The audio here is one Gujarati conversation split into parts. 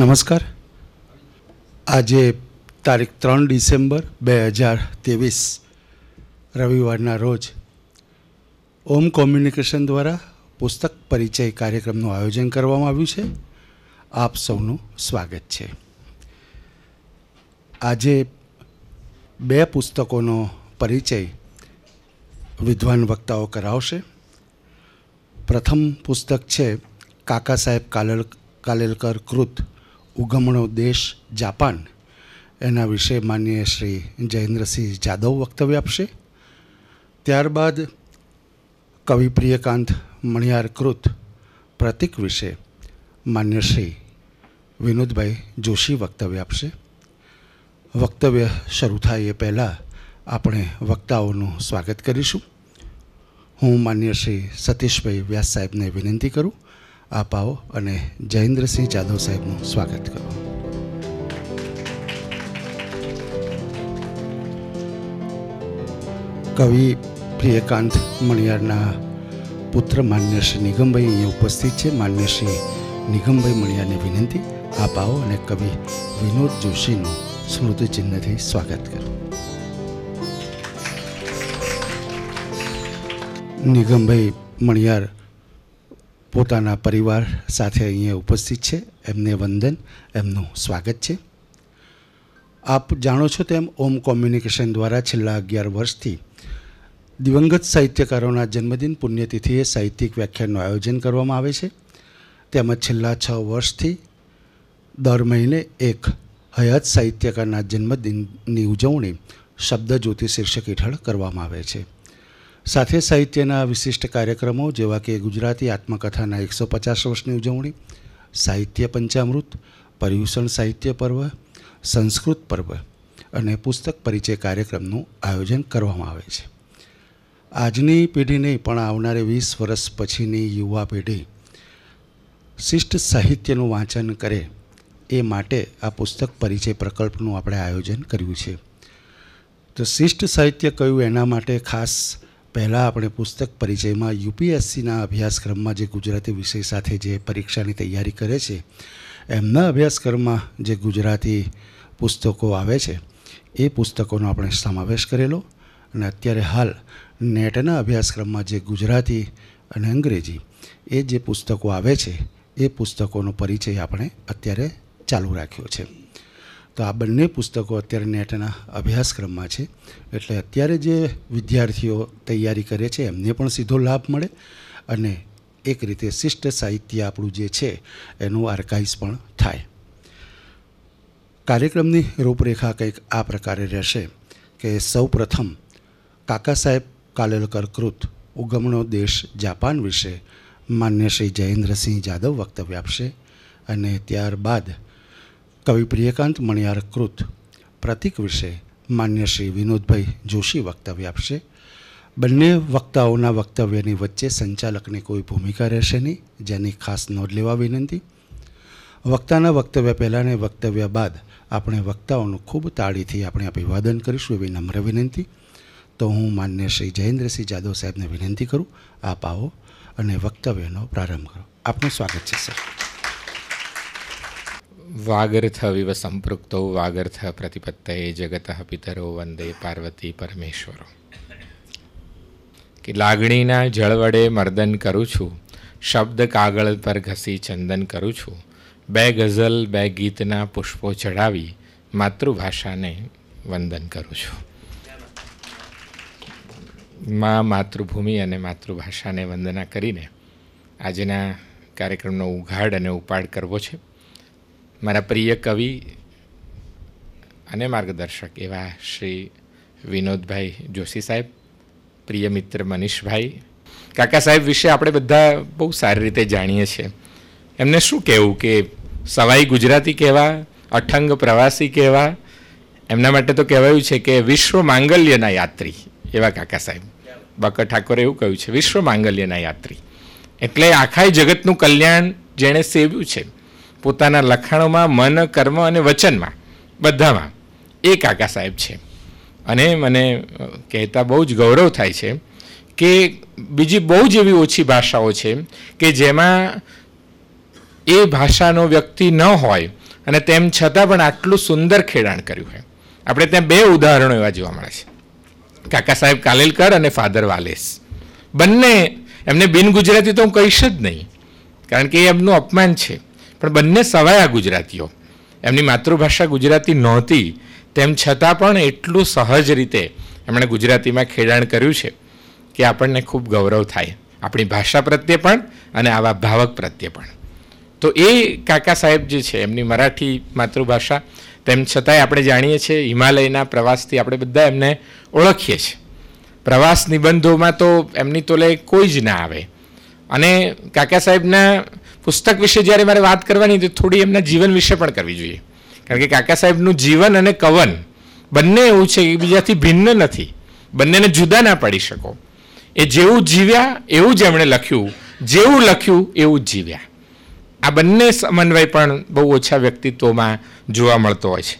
નમસ્કાર આજે તારીખ ત્રણ ડિસેમ્બર બે હજાર ત્રેવીસ રવિવારના રોજ ઓમ કોમ્યુનિકેશન દ્વારા પુસ્તક પરિચય કાર્યક્રમનું આયોજન કરવામાં આવ્યું છે આપ સૌનું સ્વાગત છે આજે બે પુસ્તકોનો પરિચય વિદ્વાન વક્તાઓ કરાવશે પ્રથમ પુસ્તક છે કાકા સાહેબ કાલ કાલેલકર કૃત ઉગમણો દેશ જાપાન એના વિશે માનનીય શ્રી જયેન્દ્રસિંહ જાદવ વક્તવ્ય આપશે ત્યારબાદ કવિ પ્રિયકાંત મણિયાર કૃત પ્રતિક વિશે માન્ય શ્રી વિનોદભાઈ જોશી વક્તવ્ય આપશે વક્તવ્ય શરૂ થાય એ પહેલાં આપણે વક્તાઓનું સ્વાગત કરીશું હું માન્ય શ્રી સતીશભાઈ વ્યાસ સાહેબને વિનંતી કરું આપ આવો અને જયેન્દ્રસિંહ જાદવ સાહેબનું સ્વાગત કરો કવિ પ્રિયકાંત મણિયારના પુત્ર માન્ય શ્રી નિગમભાઈ અહીંયા ઉપસ્થિત છે માન્ય શ્રી નિગમભાઈ મણિયાને વિનંતી આપ આવો અને કવિ વિનોદ જોશીનું સ્મૃતિચિહ્નથી સ્વાગત કરો નિગમભાઈ મણિયાર પોતાના પરિવાર સાથે અહીંયા ઉપસ્થિત છે એમને વંદન એમનું સ્વાગત છે આપ જાણો છો તેમ ઓમ કોમ્યુનિકેશન દ્વારા છેલ્લા અગિયાર વર્ષથી દિવંગત સાહિત્યકારોના જન્મદિન પુણ્યતિથિએ સાહિત્યિક વ્યાખ્યાનનું આયોજન કરવામાં આવે છે તેમજ છેલ્લા છ વર્ષથી દર મહિને એક હયાત સાહિત્યકારના જન્મદિનની ઉજવણી શબ્દજ્યોતિ શીર્ષક હેઠળ કરવામાં આવે છે સાથે સાહિત્યના વિશિષ્ટ કાર્યક્રમો જેવા કે ગુજરાતી આત્મકથાના એકસો પચાસ વર્ષની ઉજવણી સાહિત્ય પંચામૃત પર્યુષણ સાહિત્ય પર્વ સંસ્કૃત પર્વ અને પુસ્તક પરિચય કાર્યક્રમનું આયોજન કરવામાં આવે છે આજની પેઢીને પણ આવનારી વીસ વર્ષ પછીની યુવા પેઢી શિષ્ટ સાહિત્યનું વાંચન કરે એ માટે આ પુસ્તક પરિચય પ્રકલ્પનું આપણે આયોજન કર્યું છે તો શિષ્ટ સાહિત્ય કયું એના માટે ખાસ પહેલાં આપણે પુસ્તક પરિચયમાં યુપીએસસીના અભ્યાસક્રમમાં જે ગુજરાતી વિષય સાથે જે પરીક્ષાની તૈયારી કરે છે એમના અભ્યાસક્રમમાં જે ગુજરાતી પુસ્તકો આવે છે એ પુસ્તકોનો આપણે સમાવેશ કરેલો અને અત્યારે હાલ નેટના અભ્યાસક્રમમાં જે ગુજરાતી અને અંગ્રેજી એ જે પુસ્તકો આવે છે એ પુસ્તકોનો પરિચય આપણે અત્યારે ચાલુ રાખ્યો છે તો આ બંને પુસ્તકો અત્યારે નેટના અભ્યાસક્રમમાં છે એટલે અત્યારે જે વિદ્યાર્થીઓ તૈયારી કરે છે એમને પણ સીધો લાભ મળે અને એક રીતે શિષ્ટ સાહિત્ય આપણું જે છે એનું આર્કાઇવ્સ પણ થાય કાર્યક્રમની રૂપરેખા કંઈક આ પ્રકારે રહેશે કે સૌ પ્રથમ કાકા સાહેબ કાલેલકર કૃત ઉગમણો દેશ જાપાન વિશે માન્ય શ્રી જયેન્દ્રસિંહ જાદવ વક્તવ્ય આપશે અને ત્યારબાદ કવિ પ્રિયકાંત મણિયાર કૃત પ્રતિક વિશે માન્ય શ્રી વિનોદભાઈ જોશી વક્તવ્ય આપશે બંને વક્તાઓના વક્તવ્યની વચ્ચે સંચાલકની કોઈ ભૂમિકા રહેશે નહીં જેની ખાસ નોંધ લેવા વિનંતી વક્તાના વક્તવ્ય પહેલાં અને વક્તવ્ય બાદ આપણે વક્તાઓનું ખૂબ તાળીથી આપણે અભિવાદન કરીશું એવી નમ્ર વિનંતી તો હું માન્ય શ્રી જયેન્દ્રસિંહ જાદવ સાહેબને વિનંતી કરું આપ આવો અને વક્તવ્યનો પ્રારંભ કરો આપનું સ્વાગત છે સર વાગર્થવિવ સંપૃક્તૌ વાગર્થ પ્રતિપત્તયે જગત પિતરો વંદે પાર્વતી પરમેશ્વરો કે લાગણીના જળ વડે મર્દન કરું છું શબ્દ કાગળ પર ઘસી ચંદન કરું છું બે ગઝલ બે ગીતના પુષ્પો ચઢાવી માતૃભાષાને વંદન કરું છું મા માતૃભૂમિ અને માતૃભાષાને વંદના કરીને આજના કાર્યક્રમનો ઉઘાડ અને ઉપાડ કરવો છે મારા પ્રિય કવિ અને માર્ગદર્શક એવા શ્રી વિનોદભાઈ જોશી સાહેબ પ્રિય મિત્ર મનીષભાઈ કાકા સાહેબ વિશે આપણે બધા બહુ સારી રીતે જાણીએ છીએ એમને શું કહેવું કે સવાઈ ગુજરાતી કહેવા અઠંગ પ્રવાસી કહેવા એમના માટે તો કહેવાયું છે કે વિશ્વ માંગલ્યના યાત્રી એવા કાકા સાહેબ બાકર ઠાકોરે એવું કહ્યું છે વિશ્વ માંગલ્યના યાત્રી એટલે આખાય જગતનું કલ્યાણ જેણે સેવ્યું છે પોતાના લખાણોમાં મન કર્મ અને વચનમાં બધામાં એ કાકા સાહેબ છે અને મને કહેતા બહુ જ ગૌરવ થાય છે કે બીજી બહુ જ એવી ઓછી ભાષાઓ છે કે જેમાં એ ભાષાનો વ્યક્તિ ન હોય અને તેમ છતાં પણ આટલું સુંદર ખેડાણ કર્યું હોય આપણે ત્યાં બે ઉદાહરણો એવા જોવા મળે છે કાકા સાહેબ કાલેલકર અને ફાધર વાલેસ બંને એમને બિન ગુજરાતી તો હું કહીશ જ નહીં કારણ કે એ એમનું અપમાન છે પણ બંને સવાયા ગુજરાતીઓ એમની માતૃભાષા ગુજરાતી નહોતી તેમ છતાં પણ એટલું સહજ રીતે એમણે ગુજરાતીમાં ખેડાણ કર્યું છે કે આપણને ખૂબ ગૌરવ થાય આપણી ભાષા પ્રત્યે પણ અને આવા ભાવક પ્રત્યે પણ તો એ કાકા સાહેબ જે છે એમની મરાઠી માતૃભાષા તેમ છતાંય આપણે જાણીએ છીએ હિમાલયના પ્રવાસથી આપણે બધા એમને ઓળખીએ છીએ પ્રવાસ નિબંધોમાં તો એમની તો તોલે કોઈ જ ના આવે અને કાકા સાહેબના પુસ્તક વિશે જ્યારે મારે વાત કરવાની તો થોડી એમના જીવન વિશે પણ કરવી જોઈએ કારણ કે કાકા સાહેબનું જીવન અને કવન બંને એવું છે બીજાથી ભિન્ન નથી બંનેને જુદા ના પાડી શકો એ જેવું જીવ્યા એવું જ એમણે લખ્યું જેવું લખ્યું એવું જ જીવ્યા આ બંને સમન્વય પણ બહુ ઓછા વ્યક્તિત્વમાં જોવા મળતો હોય છે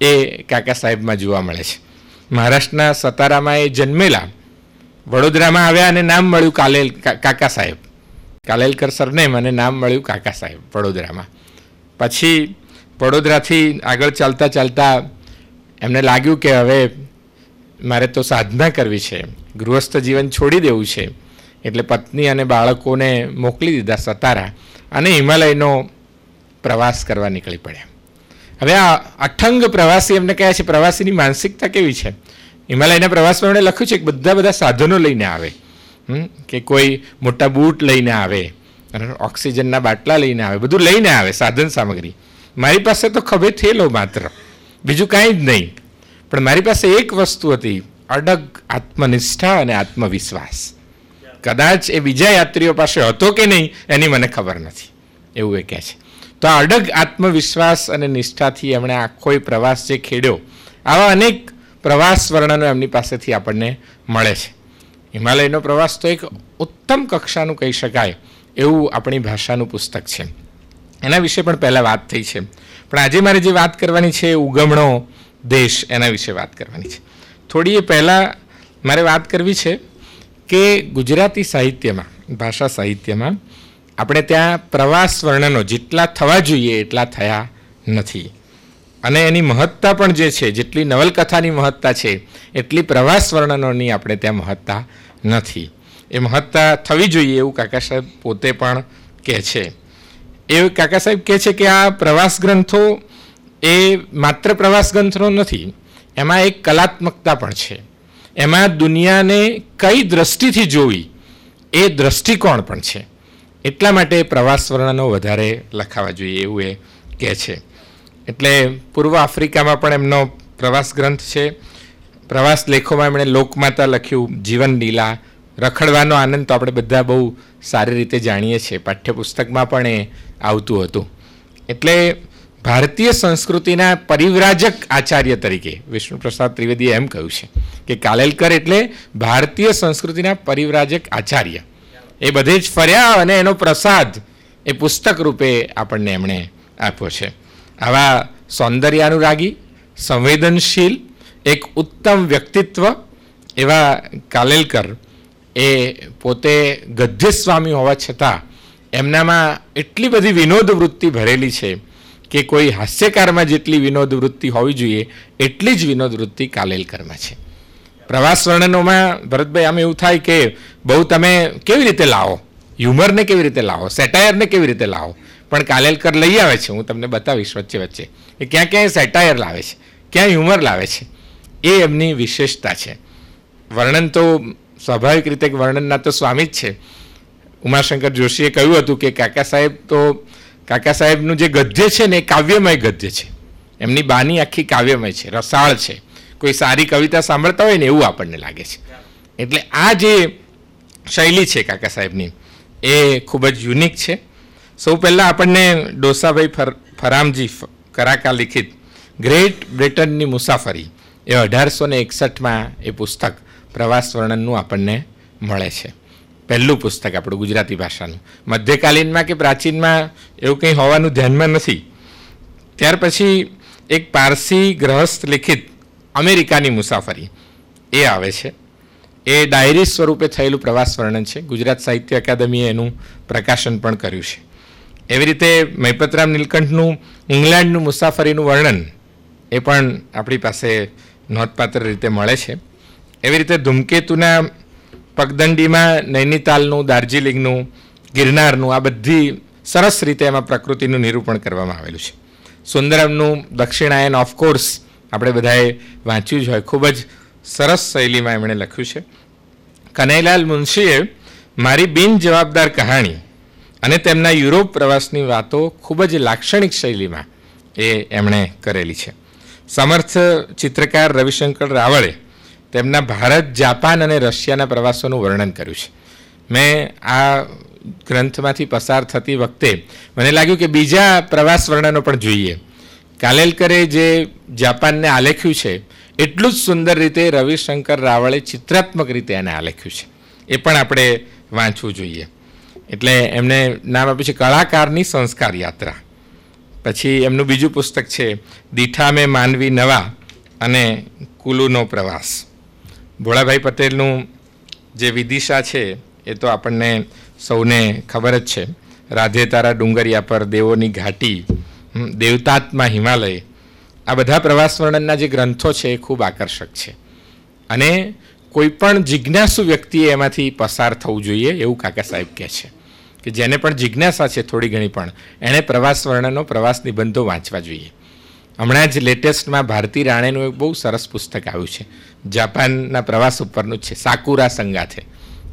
એ કાકા સાહેબમાં જોવા મળે છે મહારાષ્ટ્રના સતારામાં એ જન્મેલા વડોદરામાં આવ્યા અને નામ મળ્યું કાલે કાકા સાહેબ કાલેલકર સરને મને નામ મળ્યું કાકા સાહેબ વડોદરામાં પછી વડોદરાથી આગળ ચાલતા ચાલતા એમને લાગ્યું કે હવે મારે તો સાધના કરવી છે ગૃહસ્થ જીવન છોડી દેવું છે એટલે પત્ની અને બાળકોને મોકલી દીધા સતારા અને હિમાલયનો પ્રવાસ કરવા નીકળી પડ્યા હવે આ અઠંગ પ્રવાસી એમને કહે છે પ્રવાસીની માનસિકતા કેવી છે હિમાલયના પ્રવાસમાં એમણે લખ્યું છે કે બધા બધા સાધનો લઈને આવે કે કોઈ મોટા બૂટ લઈને આવે ઓક્સિજનના બાટલા લઈને આવે બધું લઈને આવે સાધન સામગ્રી મારી પાસે તો ખભે થયેલો માત્ર બીજું કાંઈ જ નહીં પણ મારી પાસે એક વસ્તુ હતી અડગ આત્મનિષ્ઠા અને આત્મવિશ્વાસ કદાચ એ બીજા યાત્રીઓ પાસે હતો કે નહીં એની મને ખબર નથી એવું એ કહે છે તો આ અડગ આત્મવિશ્વાસ અને નિષ્ઠાથી એમણે આખો પ્રવાસ જે ખેડ્યો આવા અનેક પ્રવાસ વર્ણનો એમની પાસેથી આપણને મળે છે હિમાલયનો પ્રવાસ તો એક ઉત્તમ કક્ષાનું કહી શકાય એવું આપણી ભાષાનું પુસ્તક છે એના વિશે પણ પહેલાં વાત થઈ છે પણ આજે મારે જે વાત કરવાની છે ઉગમણો દેશ એના વિશે વાત કરવાની છે થોડી એ પહેલાં મારે વાત કરવી છે કે ગુજરાતી સાહિત્યમાં ભાષા સાહિત્યમાં આપણે ત્યાં પ્રવાસ વર્ણનો જેટલા થવા જોઈએ એટલા થયા નથી અને એની મહત્તા પણ જે છે જેટલી નવલકથાની મહત્તા છે એટલી પ્રવાસ વર્ણનોની આપણે ત્યાં મહત્તા નથી એ મહત્તા થવી જોઈએ એવું કાકા સાહેબ પોતે પણ કહે છે એ કાકા સાહેબ કહે છે કે આ પ્રવાસ ગ્રંથો એ માત્ર પ્રવાસ ગ્રંથો નથી એમાં એક કલાત્મકતા પણ છે એમાં દુનિયાને કઈ દ્રષ્ટિથી જોવી એ દ્રષ્ટિકોણ પણ છે એટલા માટે પ્રવાસ વર્ણનો વધારે લખાવા જોઈએ એવું એ કહે છે એટલે પૂર્વ આફ્રિકામાં પણ એમનો પ્રવાસ ગ્રંથ છે પ્રવાસ લેખોમાં એમણે લોકમાતા લખ્યું જીવન લીલા રખડવાનો આનંદ તો આપણે બધા બહુ સારી રીતે જાણીએ છીએ પાઠ્યપુસ્તકમાં પણ એ આવતું હતું એટલે ભારતીય સંસ્કૃતિના પરિવ્રાજક આચાર્ય તરીકે વિષ્ણુપ્રસાદ ત્રિવેદીએ એમ કહ્યું છે કે કાલેલકર એટલે ભારતીય સંસ્કૃતિના પરિવ્રાજક આચાર્ય એ બધે જ ફર્યા અને એનો પ્રસાદ એ પુસ્તક રૂપે આપણને એમણે આપ્યો છે આવા સૌંદર્યાનુરાગી સંવેદનશીલ એક ઉત્તમ વ્યક્તિત્વ એવા કાલેલકર એ પોતે ગદ્ય સ્વામી હોવા છતાં એમનામાં એટલી બધી વિનોદ વૃત્તિ ભરેલી છે કે કોઈ હાસ્યકારમાં જેટલી વિનોદ વૃત્તિ હોવી જોઈએ એટલી જ વિનોદ વૃત્તિ કાલેલકરમાં છે પ્રવાસ વર્ણનોમાં ભરતભાઈ આમ એવું થાય કે બહુ તમે કેવી રીતે લાવો હ્યુમરને કેવી રીતે લાવો સેટાયરને કેવી રીતે લાવો પણ કાલેલકર લઈ આવે છે હું તમને બતાવીશ વચ્ચે વચ્ચે એ ક્યાં ક્યાંય સેટાયર લાવે છે ક્યાં હ્યુમર લાવે છે એ એમની વિશેષતા છે વર્ણન તો સ્વાભાવિક રીતે વર્ણનના તો સ્વામી જ છે ઉમાશંકર જોશીએ કહ્યું હતું કે કાકા સાહેબ તો કાકા સાહેબનું જે ગદ્ય છે ને એ કાવ્યમય ગદ્ય છે એમની બાની આખી કાવ્યમય છે રસાળ છે કોઈ સારી કવિતા સાંભળતા હોય ને એવું આપણને લાગે છે એટલે આ જે શૈલી છે કાકા સાહેબની એ ખૂબ જ યુનિક છે સૌ પહેલાં આપણને ડોસાભાઈ ફરામજી કરાકા લિખિત ગ્રેટ બ્રિટનની મુસાફરી એ અઢારસો ને એકસઠમાં એ પુસ્તક પ્રવાસ વર્ણનનું આપણને મળે છે પહેલું પુસ્તક આપણું ગુજરાતી ભાષાનું મધ્યકાલીનમાં કે પ્રાચીનમાં એવું કંઈ હોવાનું ધ્યાનમાં નથી ત્યાર પછી એક પારસી ગ્રહસ્થ લિખિત અમેરિકાની મુસાફરી એ આવે છે એ ડાયરી સ્વરૂપે થયેલું પ્રવાસ વર્ણન છે ગુજરાત સાહિત્ય અકાદમીએ એનું પ્રકાશન પણ કર્યું છે એવી રીતે મૈપતરામ નીલકંઠનું ઇંગ્લેન્ડનું મુસાફરીનું વર્ણન એ પણ આપણી પાસે નોંધપાત્ર રીતે મળે છે એવી રીતે ધૂમકેતુના પગદંડીમાં નૈનીતાલનું દાર્જિલિંગનું ગિરનારનું આ બધી સરસ રીતે એમાં પ્રકૃતિનું નિરૂપણ કરવામાં આવેલું છે સુંદરમનું દક્ષિણાયન ઓફકોર્સ આપણે બધાએ વાંચ્યું જ હોય ખૂબ જ સરસ શૈલીમાં એમણે લખ્યું છે કનૈલાલ મુનશીએ મારી બિનજવાબદાર કહાણી અને તેમના યુરોપ પ્રવાસની વાતો ખૂબ જ લાક્ષણિક શૈલીમાં એ એમણે કરેલી છે સમર્થ ચિત્રકાર રવિશંકર રાવળે તેમના ભારત જાપાન અને રશિયાના પ્રવાસોનું વર્ણન કર્યું છે મેં આ ગ્રંથમાંથી પસાર થતી વખતે મને લાગ્યું કે બીજા પ્રવાસ વર્ણનો પણ જોઈએ કાલેલકરે જે જાપાનને આલેખ્યું છે એટલું જ સુંદર રીતે રવિશંકર રાવળે ચિત્રાત્મક રીતે એને આલેખ્યું છે એ પણ આપણે વાંચવું જોઈએ એટલે એમને નામ આપ્યું છે કળાકારની સંસ્કાર યાત્રા પછી એમનું બીજું પુસ્તક છે દીઠા મેં માનવી નવા અને કુલુનો પ્રવાસ ભોળાભાઈ પટેલનું જે વિદિશા છે એ તો આપણને સૌને ખબર જ છે રાધે તારા ડુંગરિયા પર દેવોની ઘાટી દેવતાત્મા હિમાલય આ બધા પ્રવાસ વર્ણનના જે ગ્રંથો છે એ ખૂબ આકર્ષક છે અને કોઈપણ જિજ્ઞાસુ વ્યક્તિએ એમાંથી પસાર થવું જોઈએ એવું કાકા સાહેબ કહે છે કે જેને પણ જિજ્ઞાસા છે થોડી ઘણી પણ એણે પ્રવાસ વર્ણનો પ્રવાસ નિબંધો વાંચવા જોઈએ હમણાં જ લેટેસ્ટમાં ભારતી રાણેનું એક બહુ સરસ પુસ્તક આવ્યું છે જાપાનના પ્રવાસ ઉપરનું છે સાકુરા સંગાથે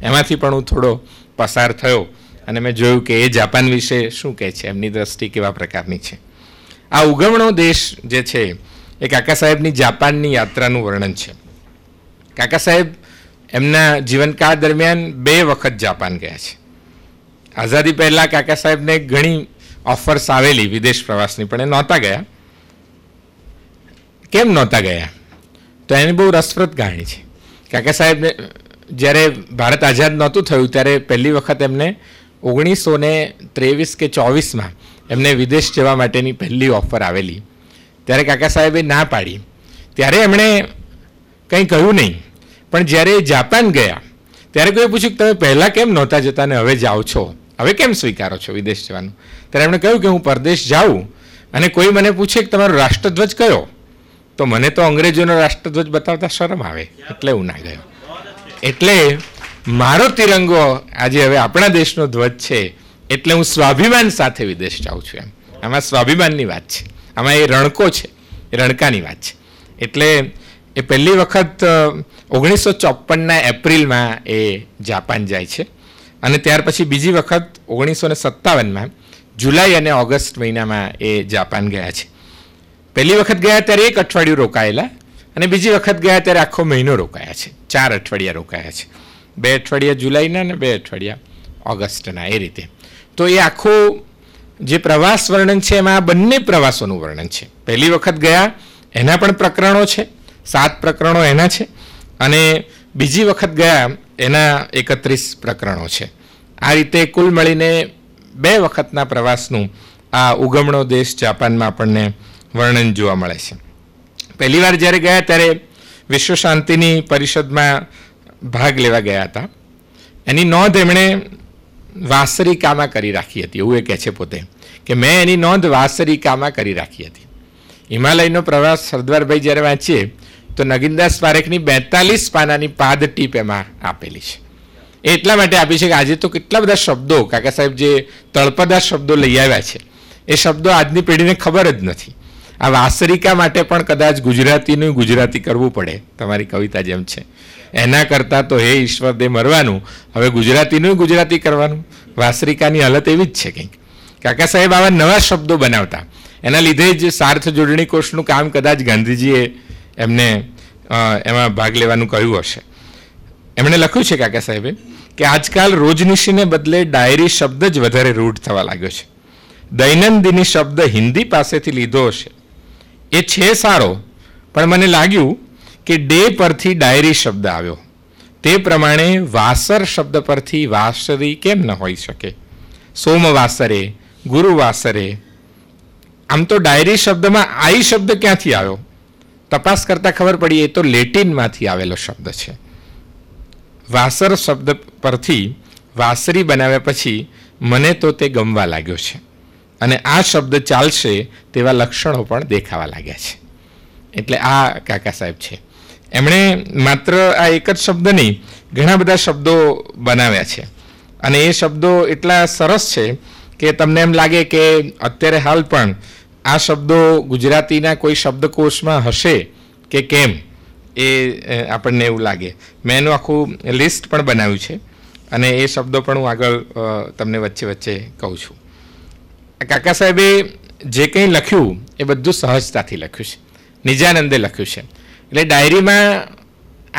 એમાંથી પણ હું થોડો પસાર થયો અને મેં જોયું કે એ જાપાન વિશે શું કહે છે એમની દ્રષ્ટિ કેવા પ્રકારની છે આ ઉગમણો દેશ જે છે એ કાકા સાહેબની જાપાનની યાત્રાનું વર્ણન છે કાકા સાહેબ એમના જીવનકાળ દરમિયાન બે વખત જાપાન ગયા છે આઝાદી પહેલાં કાકા સાહેબને ઘણી ઓફર્સ આવેલી વિદેશ પ્રવાસની પણ એ નહોતા ગયા કેમ નહોતા ગયા તો એની બહુ રસપ્રદ કહાણી છે કાકા સાહેબને જ્યારે ભારત આઝાદ નહોતું થયું ત્યારે પહેલી વખત એમને ઓગણીસો ને ત્રેવીસ કે ચોવીસમાં એમને વિદેશ જવા માટેની પહેલી ઓફર આવેલી ત્યારે કાકા સાહેબે ના પાડી ત્યારે એમણે કંઈ કહ્યું નહીં પણ જ્યારે જાપાન ગયા ત્યારે કોઈ પૂછ્યું કે તમે પહેલાં કેમ નહોતા જતા ને હવે જાઓ છો હવે કેમ સ્વીકારો છો વિદેશ જવાનું ત્યારે એમણે કહ્યું કે હું પરદેશ જાઉં અને કોઈ મને પૂછે કે તમારો રાષ્ટ્રધ્વજ કયો તો મને તો અંગ્રેજોનો રાષ્ટ્રધ્વજ બતાવતા શરમ આવે એટલે હું ના ગયો એટલે મારો તિરંગો આજે હવે આપણા દેશનો ધ્વજ છે એટલે હું સ્વાભિમાન સાથે વિદેશ જાઉં છું એમ આમાં સ્વાભિમાનની વાત છે આમાં એ રણકો છે એ રણકાની વાત છે એટલે એ પહેલી વખત ઓગણીસો ચોપનના એપ્રિલમાં એ જાપાન જાય છે અને ત્યાર પછી બીજી વખત ઓગણીસો ને સત્તાવનમાં જુલાઈ અને ઓગસ્ટ મહિનામાં એ જાપાન ગયા છે પહેલી વખત ગયા ત્યારે એક અઠવાડિયું રોકાયેલા અને બીજી વખત ગયા ત્યારે આખો મહિનો રોકાયા છે ચાર અઠવાડિયા રોકાયા છે બે અઠવાડિયા જુલાઈના અને બે અઠવાડિયા ઓગસ્ટના એ રીતે તો એ આખો જે પ્રવાસ વર્ણન છે એમાં આ બંને પ્રવાસોનું વર્ણન છે પહેલી વખત ગયા એના પણ પ્રકરણો છે સાત પ્રકરણો એના છે અને બીજી વખત ગયા એના એકત્રીસ પ્રકરણો છે આ રીતે કુલ મળીને બે વખતના પ્રવાસનું આ ઉગમણો દેશ જાપાનમાં આપણને વર્ણન જોવા મળે છે પહેલીવાર જ્યારે ગયા ત્યારે વિશ્વ શાંતિની પરિષદમાં ભાગ લેવા ગયા હતા એની નોંધ એમણે વાસરિકામાં કરી રાખી હતી એવું એ કહે છે પોતે કે મેં એની નોંધ વાસરિકામાં કરી રાખી હતી હિમાલયનો પ્રવાસ સરદારભાઈ જ્યારે વાંચીએ તો નગીનદાસ પારેખની બેતાલીસ પાનાની પાદ ટીપ એમાં આપેલી છે એ એટલા માટે આપી છે કે આજે તો કેટલા બધા શબ્દો કાકા સાહેબ જે તળપદાર શબ્દો લઈ આવ્યા છે એ શબ્દો આજની પેઢીને ખબર જ નથી આ વાસરિકા માટે પણ કદાચ ગુજરાતીનું ગુજરાતી કરવું પડે તમારી કવિતા જેમ છે એના કરતાં તો હે ઈશ્વર દે મરવાનું હવે ગુજરાતીનું ગુજરાતી કરવાનું વાસરિકાની હાલત એવી જ છે કંઈક કાકા સાહેબ આવા નવા શબ્દો બનાવતા એના લીધે જ સાર્થ જોડણી કોષનું કામ કદાચ ગાંધીજીએ એમને એમાં ભાગ લેવાનું કહ્યું હશે એમણે લખ્યું છે કાકા સાહેબે કે આજકાલ રોજનિશીને બદલે ડાયરી શબ્દ જ વધારે રૂઢ થવા લાગ્યો છે દૈનંદિની શબ્દ હિન્દી પાસેથી લીધો હશે એ છે સારો પણ મને લાગ્યું કે ડે પરથી ડાયરી શબ્દ આવ્યો તે પ્રમાણે વાસર શબ્દ પરથી વાસરી કેમ ન હોઈ શકે સોમવાસરે ગુરુવાસરે આમ તો ડાયરી શબ્દમાં આઈ શબ્દ ક્યાંથી આવ્યો તપાસ કરતા ખબર પડી એ તો લેટિનમાંથી આવેલો શબ્દ છે વાસર શબ્દ પરથી વાસરી બનાવ્યા પછી મને તો તે ગમવા લાગ્યો છે અને આ શબ્દ ચાલશે તેવા લક્ષણો પણ દેખાવા લાગ્યા છે એટલે આ કાકા સાહેબ છે એમણે માત્ર આ એક જ શબ્દ નહીં ઘણા બધા શબ્દો બનાવ્યા છે અને એ શબ્દો એટલા સરસ છે કે તમને એમ લાગે કે અત્યારે હાલ પણ આ શબ્દો ગુજરાતીના કોઈ શબ્દકોશમાં હશે કે કેમ એ આપણને એવું લાગે મેં એનું આખું લિસ્ટ પણ બનાવ્યું છે અને એ શબ્દો પણ હું આગળ તમને વચ્ચે વચ્ચે કહું છું કાકા સાહેબે જે કંઈ લખ્યું એ બધું સહજતાથી લખ્યું છે નિજાનંદે લખ્યું છે એટલે ડાયરીમાં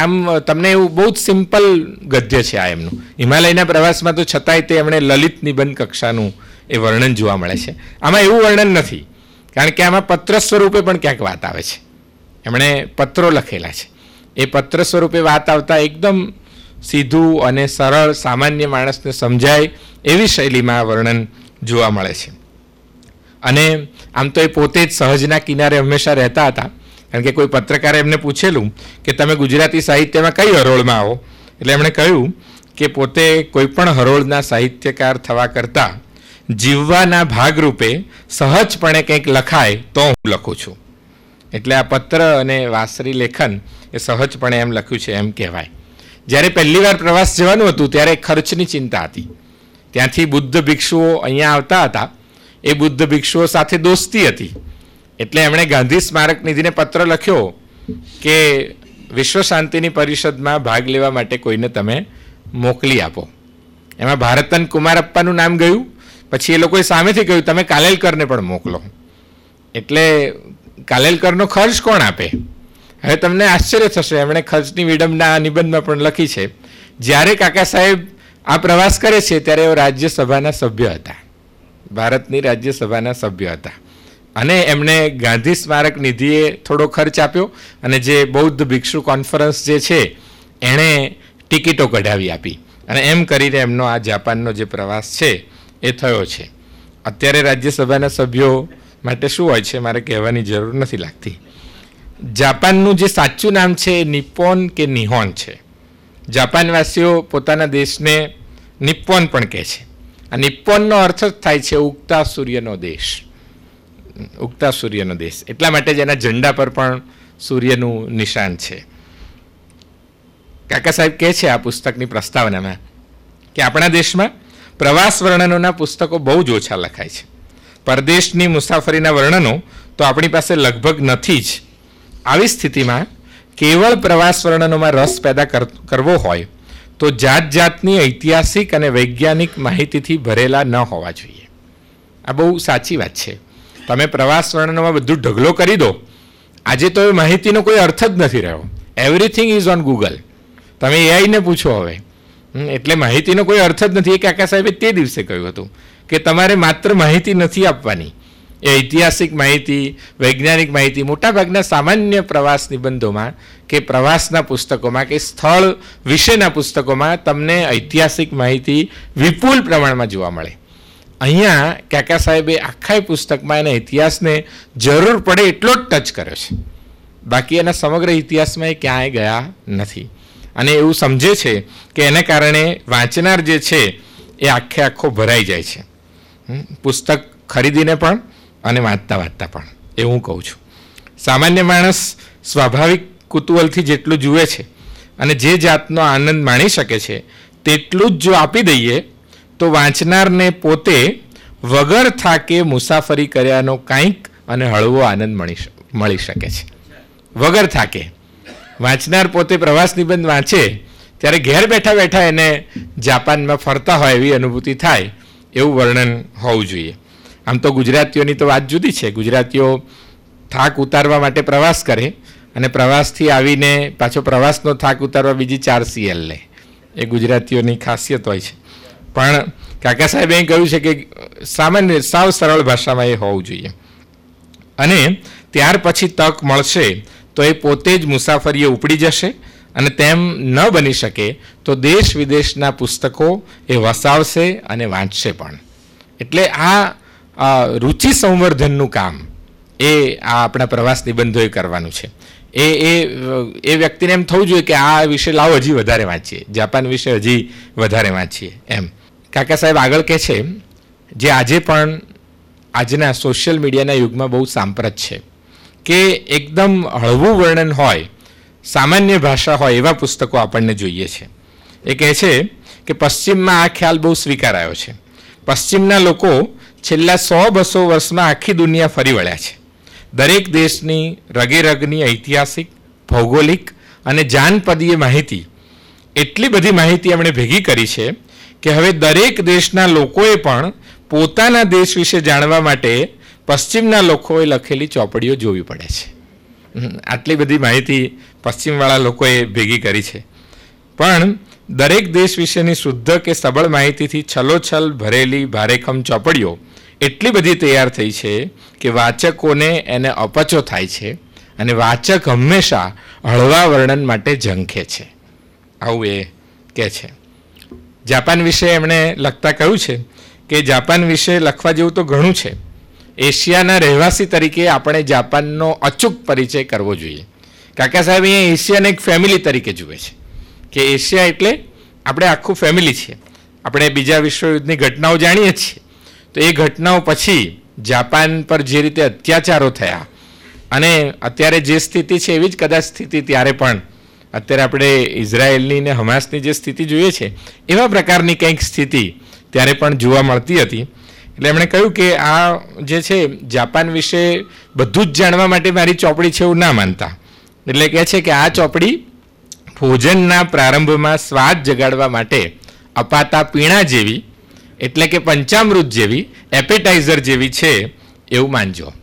આમ તમને એવું બહુ જ સિમ્પલ ગદ્ય છે આ એમનું હિમાલયના પ્રવાસમાં તો છતાંય તે એમણે લલિત નિબંધ કક્ષાનું એ વર્ણન જોવા મળે છે આમાં એવું વર્ણન નથી કારણ કે આમાં પત્ર સ્વરૂપે પણ ક્યાંક વાત આવે છે એમણે પત્રો લખેલા છે એ પત્ર સ્વરૂપે વાત આવતા એકદમ સીધું અને સરળ સામાન્ય માણસને સમજાય એવી શૈલીમાં વર્ણન જોવા મળે છે અને આમ તો એ પોતે જ સહજના કિનારે હંમેશા રહેતા હતા કારણ કે કોઈ પત્રકારે એમને પૂછેલું કે તમે ગુજરાતી સાહિત્યમાં કઈ હરોળમાં આવો એટલે એમણે કહ્યું કે પોતે કોઈ પણ હરોળના સાહિત્યકાર થવા કરતાં જીવવાના ભાગરૂપે સહજપણે કંઈક લખાય તો હું લખું છું એટલે આ પત્ર અને વાસરી લેખન એ સહજપણે એમ લખ્યું છે એમ કહેવાય જ્યારે પહેલીવાર પ્રવાસ જવાનું હતું ત્યારે ખર્ચની ચિંતા હતી ત્યાંથી બુદ્ધ ભિક્ષુઓ અહીંયા આવતા હતા એ બુદ્ધ ભિક્ષુઓ સાથે દોસ્તી હતી એટલે એમણે ગાંધી સ્મારક નિધિને પત્ર લખ્યો કે વિશ્વ શાંતિની પરિષદમાં ભાગ લેવા માટે કોઈને તમે મોકલી આપો એમાં ભારતન કુમારપ્પાનું નામ ગયું પછી એ લોકોએ સામેથી કહ્યું તમે કાલેલકરને પણ મોકલો એટલે કાલેલકરનો ખર્ચ કોણ આપે હવે તમને આશ્ચર્ય થશે એમણે ખર્ચની વિડંબના આ નિબંધમાં પણ લખી છે જ્યારે કાકા સાહેબ આ પ્રવાસ કરે છે ત્યારે એઓ રાજ્યસભાના સભ્ય હતા ભારતની રાજ્યસભાના સભ્ય હતા અને એમણે ગાંધી સ્મારક નિધિએ થોડો ખર્ચ આપ્યો અને જે બૌદ્ધ ભિક્ષુ કોન્ફરન્સ જે છે એણે ટિકિટો કઢાવી આપી અને એમ કરીને એમનો આ જાપાનનો જે પ્રવાસ છે એ થયો છે અત્યારે રાજ્યસભાના સભ્યો માટે શું હોય છે મારે કહેવાની જરૂર નથી લાગતી જાપાનનું જે સાચું નામ છે નિપ્પોન કે નિહોન છે જાપાનવાસીઓ પોતાના દેશને નિપ્પોન પણ કહે છે આ નિપ્પોનનો અર્થ જ થાય છે ઉગતા સૂર્યનો દેશ ઉગતા સૂર્યનો દેશ એટલા માટે જ એના ઝંડા પર પણ સૂર્યનું નિશાન છે કાકા સાહેબ કહે છે આ પુસ્તકની પ્રસ્તાવનામાં કે આપણા દેશમાં પ્રવાસ વર્ણનોના પુસ્તકો બહુ જ ઓછા લખાય છે પરદેશની મુસાફરીના વર્ણનો તો આપણી પાસે લગભગ નથી જ આવી સ્થિતિમાં કેવળ પ્રવાસ વર્ણનોમાં રસ પેદા કરવો હોય તો જાત જાતની ઐતિહાસિક અને વૈજ્ઞાનિક માહિતીથી ભરેલા ન હોવા જોઈએ આ બહુ સાચી વાત છે તમે પ્રવાસ વર્ણનોમાં બધું ઢગલો કરી દો આજે તો એ માહિતીનો કોઈ અર્થ જ નથી રહ્યો એવરીથિંગ ઇઝ ઓન ગૂગલ તમે એઆઈને પૂછો હવે એટલે માહિતીનો કોઈ અર્થ જ નથી એ કાકા સાહેબે તે દિવસે કહ્યું હતું કે તમારે માત્ર માહિતી નથી આપવાની એ ઐતિહાસિક માહિતી વૈજ્ઞાનિક માહિતી મોટાભાગના સામાન્ય પ્રવાસ નિબંધોમાં કે પ્રવાસના પુસ્તકોમાં કે સ્થળ વિશેના પુસ્તકોમાં તમને ઐતિહાસિક માહિતી વિપુલ પ્રમાણમાં જોવા મળે અહીંયા કાકા સાહેબે આખા પુસ્તકમાં એના ઇતિહાસને જરૂર પડે એટલો જ ટચ કર્યો છે બાકી એના સમગ્ર ઇતિહાસમાં એ ક્યાંય ગયા નથી અને એવું સમજે છે કે એને કારણે વાંચનાર જે છે એ આખે આખો ભરાઈ જાય છે પુસ્તક ખરીદીને પણ અને વાંચતા વાંચતા પણ એ હું કહું છું સામાન્ય માણસ સ્વાભાવિક કુતૂહલથી જેટલું જુએ છે અને જે જાતનો આનંદ માણી શકે છે તેટલું જ જો આપી દઈએ તો વાંચનારને પોતે વગર થાકે મુસાફરી કર્યાનો કાંઈક અને હળવો આનંદ મળી મળી શકે છે વગર થાકે વાંચનાર પોતે પ્રવાસ નિબંધ વાંચે ત્યારે ઘેર બેઠા બેઠા એને જાપાનમાં ફરતા હોય એવી અનુભૂતિ થાય એવું વર્ણન હોવું જોઈએ આમ તો ગુજરાતીઓની તો વાત જુદી છે ગુજરાતીઓ થાક ઉતારવા માટે પ્રવાસ કરે અને પ્રવાસથી આવીને પાછો પ્રવાસનો થાક ઉતારવા બીજી ચાર સીએલ લે એ ગુજરાતીઓની ખાસિયત હોય છે પણ કાકા સાહેબે એ કહ્યું છે કે સામાન્ય સાવ સરળ ભાષામાં એ હોવું જોઈએ અને ત્યાર પછી તક મળશે તો એ પોતે જ મુસાફરીએ ઉપડી જશે અને તેમ ન બની શકે તો દેશ વિદેશના પુસ્તકો એ વસાવશે અને વાંચશે પણ એટલે આ રુચિ સંવર્ધનનું કામ એ આ આપણા પ્રવાસ નિબંધોએ કરવાનું છે એ એ એ વ્યક્તિને એમ થવું જોઈએ કે આ વિશે લાવ હજી વધારે વાંચીએ જાપાન વિશે હજી વધારે વાંચીએ એમ કાકા સાહેબ આગળ કહે છે જે આજે પણ આજના સોશિયલ મીડિયાના યુગમાં બહુ સાંપ્રત છે કે એકદમ હળવું વર્ણન હોય સામાન્ય ભાષા હોય એવા પુસ્તકો આપણને જોઈએ છે એ કહે છે કે પશ્ચિમમાં આ ખ્યાલ બહુ સ્વીકારાયો છે પશ્ચિમના લોકો છેલ્લા સો બસો વર્ષમાં આખી દુનિયા ફરી વળ્યા છે દરેક દેશની રગેરગની ઐતિહાસિક ભૌગોલિક અને જાનપદીય માહિતી એટલી બધી માહિતી એમણે ભેગી કરી છે કે હવે દરેક દેશના લોકોએ પણ પોતાના દેશ વિશે જાણવા માટે પશ્ચિમના લોકોએ લખેલી ચોપડીઓ જોવી પડે છે આટલી બધી માહિતી પશ્ચિમવાળા લોકોએ ભેગી કરી છે પણ દરેક દેશ વિશેની શુદ્ધ કે સબળ માહિતીથી છલોછલ ભરેલી ભારેખમ ચોપડીઓ એટલી બધી તૈયાર થઈ છે કે વાચકોને એને અપચો થાય છે અને વાચક હંમેશા હળવા વર્ણન માટે ઝંખે છે આવું એ કહે છે જાપાન વિશે એમણે લખતા કહ્યું છે કે જાપાન વિશે લખવા જેવું તો ઘણું છે એશિયાના રહેવાસી તરીકે આપણે જાપાનનો અચૂક પરિચય કરવો જોઈએ કાકા સાહેબ અહીંયા એશિયાને એક ફેમિલી તરીકે જુએ છે કે એશિયા એટલે આપણે આખું ફેમિલી છે આપણે બીજા વિશ્વયુદ્ધની ઘટનાઓ જાણીએ છીએ તો એ ઘટનાઓ પછી જાપાન પર જે રીતે અત્યાચારો થયા અને અત્યારે જે સ્થિતિ છે એવી જ કદાચ સ્થિતિ ત્યારે પણ અત્યારે આપણે ઇઝરાયેલની ને હમાસની જે સ્થિતિ જોઈએ છે એવા પ્રકારની કંઈક સ્થિતિ ત્યારે પણ જોવા મળતી હતી એટલે એમણે કહ્યું કે આ જે છે જાપાન વિશે બધું જ જાણવા માટે મારી ચોપડી છે એવું ના માનતા એટલે કહે છે કે આ ચોપડી ભોજનના પ્રારંભમાં સ્વાદ જગાડવા માટે અપાતા પીણા જેવી એટલે કે પંચામૃત જેવી એપેટાઇઝર જેવી છે એવું માનજો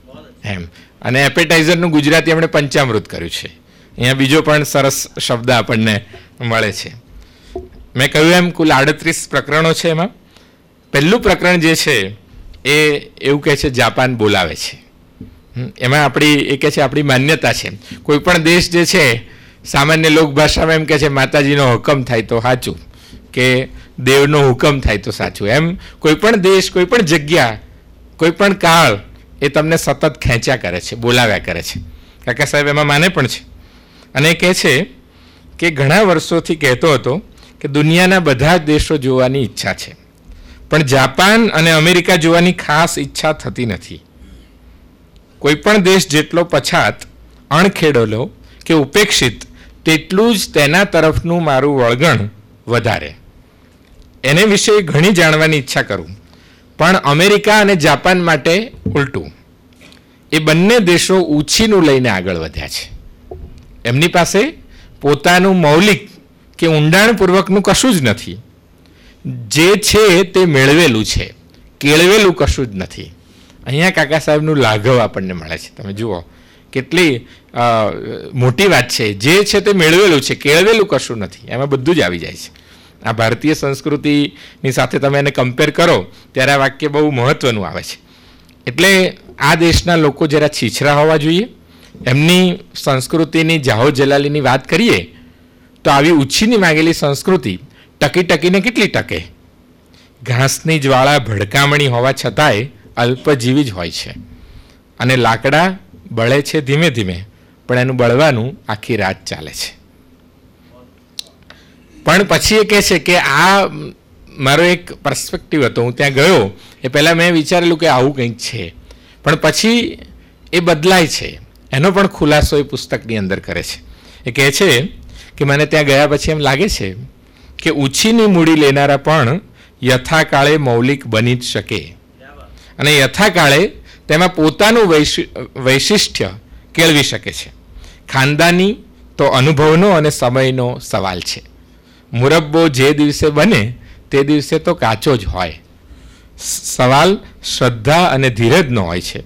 એમ અને એપેટાઇઝરનું ગુજરાતી એમણે પંચામૃત કર્યું છે અહીંયા બીજો પણ સરસ શબ્દ આપણને મળે છે મેં કહ્યું એમ કુલ આડત્રીસ પ્રકરણો છે એમાં પહેલું પ્રકરણ જે છે એ એવું કહે છે જાપાન બોલાવે છે એમાં આપણી એ કહે છે આપણી માન્યતા છે કોઈ પણ દેશ જે છે સામાન્ય લોકભાષામાં એમ કહે છે માતાજીનો હુકમ થાય તો સાચું કે દેવનો હુકમ થાય તો સાચું એમ કોઈ પણ દેશ કોઈ પણ જગ્યા કોઈ પણ કાળ એ તમને સતત ખેંચ્યા કરે છે બોલાવ્યા કરે છે કાકા સાહેબ એમાં માને પણ છે અને એ કહે છે કે ઘણા વર્ષોથી કહેતો હતો કે દુનિયાના બધા જ દેશો જોવાની ઈચ્છા છે પણ જાપાન અને અમેરિકા જોવાની ખાસ ઈચ્છા થતી નથી કોઈ પણ દેશ જેટલો પછાત અણખેડેલો કે ઉપેક્ષિત તેટલું જ તેના તરફનું મારું વળગણ વધારે એને વિશે ઘણી જાણવાની ઈચ્છા કરું પણ અમેરિકા અને જાપાન માટે ઉલટું એ બંને દેશો ઉછીનું લઈને આગળ વધ્યા છે એમની પાસે પોતાનું મૌલિક કે ઊંડાણપૂર્વકનું કશું જ નથી જે છે તે મેળવેલું છે કેળવેલું કશું જ નથી અહીંયા કાકા સાહેબનું લાઘવ આપણને મળે છે તમે જુઓ કેટલી મોટી વાત છે જે છે તે મેળવેલું છે કેળવેલું કશું નથી એમાં બધું જ આવી જાય છે આ ભારતીય સંસ્કૃતિની સાથે તમે એને કમ્પેર કરો ત્યારે આ વાક્ય બહુ મહત્ત્વનું આવે છે એટલે આ દેશના લોકો જરા છીછરા હોવા જોઈએ એમની સંસ્કૃતિની જાહો જલાલીની વાત કરીએ તો આવી ઉછીની માગેલી સંસ્કૃતિ ટકી ટકીને કેટલી ટકે ઘાસની જ્વાળા ભડકામણી હોવા છતાંય અલ્પજીવી જ હોય છે અને લાકડા બળે છે ધીમે ધીમે પણ એનું બળવાનું આખી રાત ચાલે છે પણ પછી એ કહે છે કે આ મારો એક પર્સપેક્ટિવ હતો હું ત્યાં ગયો એ પહેલાં મેં વિચારેલું કે આવું કંઈક છે પણ પછી એ બદલાય છે એનો પણ ખુલાસો એ પુસ્તકની અંદર કરે છે એ કહે છે કે મને ત્યાં ગયા પછી એમ લાગે છે કે ઉછીની મૂડી લેનારા પણ યથાકાળે મૌલિક બની જ શકે અને યથાકાળે તેમાં પોતાનું વૈશિષ્ટ્ય કેળવી શકે છે ખાનદાની તો અનુભવનો અને સમયનો સવાલ છે મુરબ્બો જે દિવસે બને તે દિવસે તો કાચો જ હોય સવાલ શ્રદ્ધા અને ધીરજનો હોય છે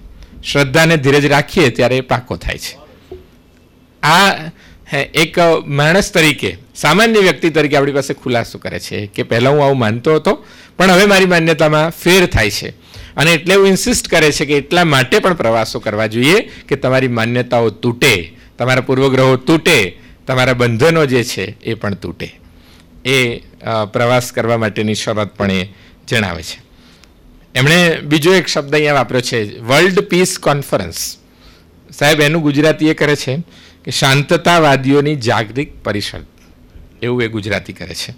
શ્રદ્ધાને ધીરજ રાખીએ ત્યારે પાકો થાય છે આ એક માણસ તરીકે સામાન્ય વ્યક્તિ તરીકે આપણી પાસે ખુલાસો કરે છે કે પહેલાં હું આવું માનતો હતો પણ હવે મારી માન્યતામાં ફેર થાય છે અને એટલે હું ઇન્સિસ્ટ કરે છે કે એટલા માટે પણ પ્રવાસો કરવા જોઈએ કે તમારી માન્યતાઓ તૂટે તમારા પૂર્વગ્રહો તૂટે તમારા બંધનો જે છે એ પણ તૂટે એ પ્રવાસ કરવા માટેની શરત પણ એ જણાવે છે એમણે બીજો એક શબ્દ અહીંયા વાપર્યો છે વર્લ્ડ પીસ કોન્ફરન્સ સાહેબ એનું ગુજરાતી એ કરે છે કે શાંતતાવાદીઓની જાગૃત પરિષદ એવું એ ગુજરાતી કરે છે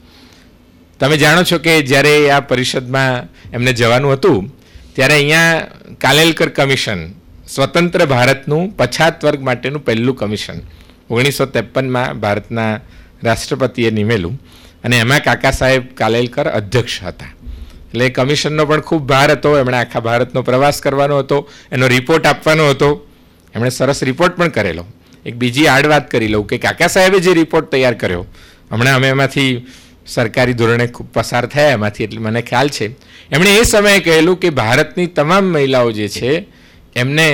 તમે જાણો છો કે જ્યારે આ પરિષદમાં એમને જવાનું હતું ત્યારે અહીંયા કાલેલકર કમિશન સ્વતંત્ર ભારતનું પછાત વર્ગ માટેનું પહેલું કમિશન ઓગણીસો ત્રેપનમાં ભારતના રાષ્ટ્રપતિએ નિમેલું અને એમાં કાકા સાહેબ કાલેલકર અધ્યક્ષ હતા એટલે કમિશનનો પણ ખૂબ ભાર હતો એમણે આખા ભારતનો પ્રવાસ કરવાનો હતો એનો રિપોર્ટ આપવાનો હતો એમણે સરસ રિપોર્ટ પણ કરેલો એક બીજી આડ વાત કરી લઉં કે કાકા સાહેબે જે રિપોર્ટ તૈયાર કર્યો હમણાં અમે એમાંથી સરકારી ધોરણે ખૂબ પસાર થયા એમાંથી એટલે મને ખ્યાલ છે એમણે એ સમયે કહેલું કે ભારતની તમામ મહિલાઓ જે છે એમને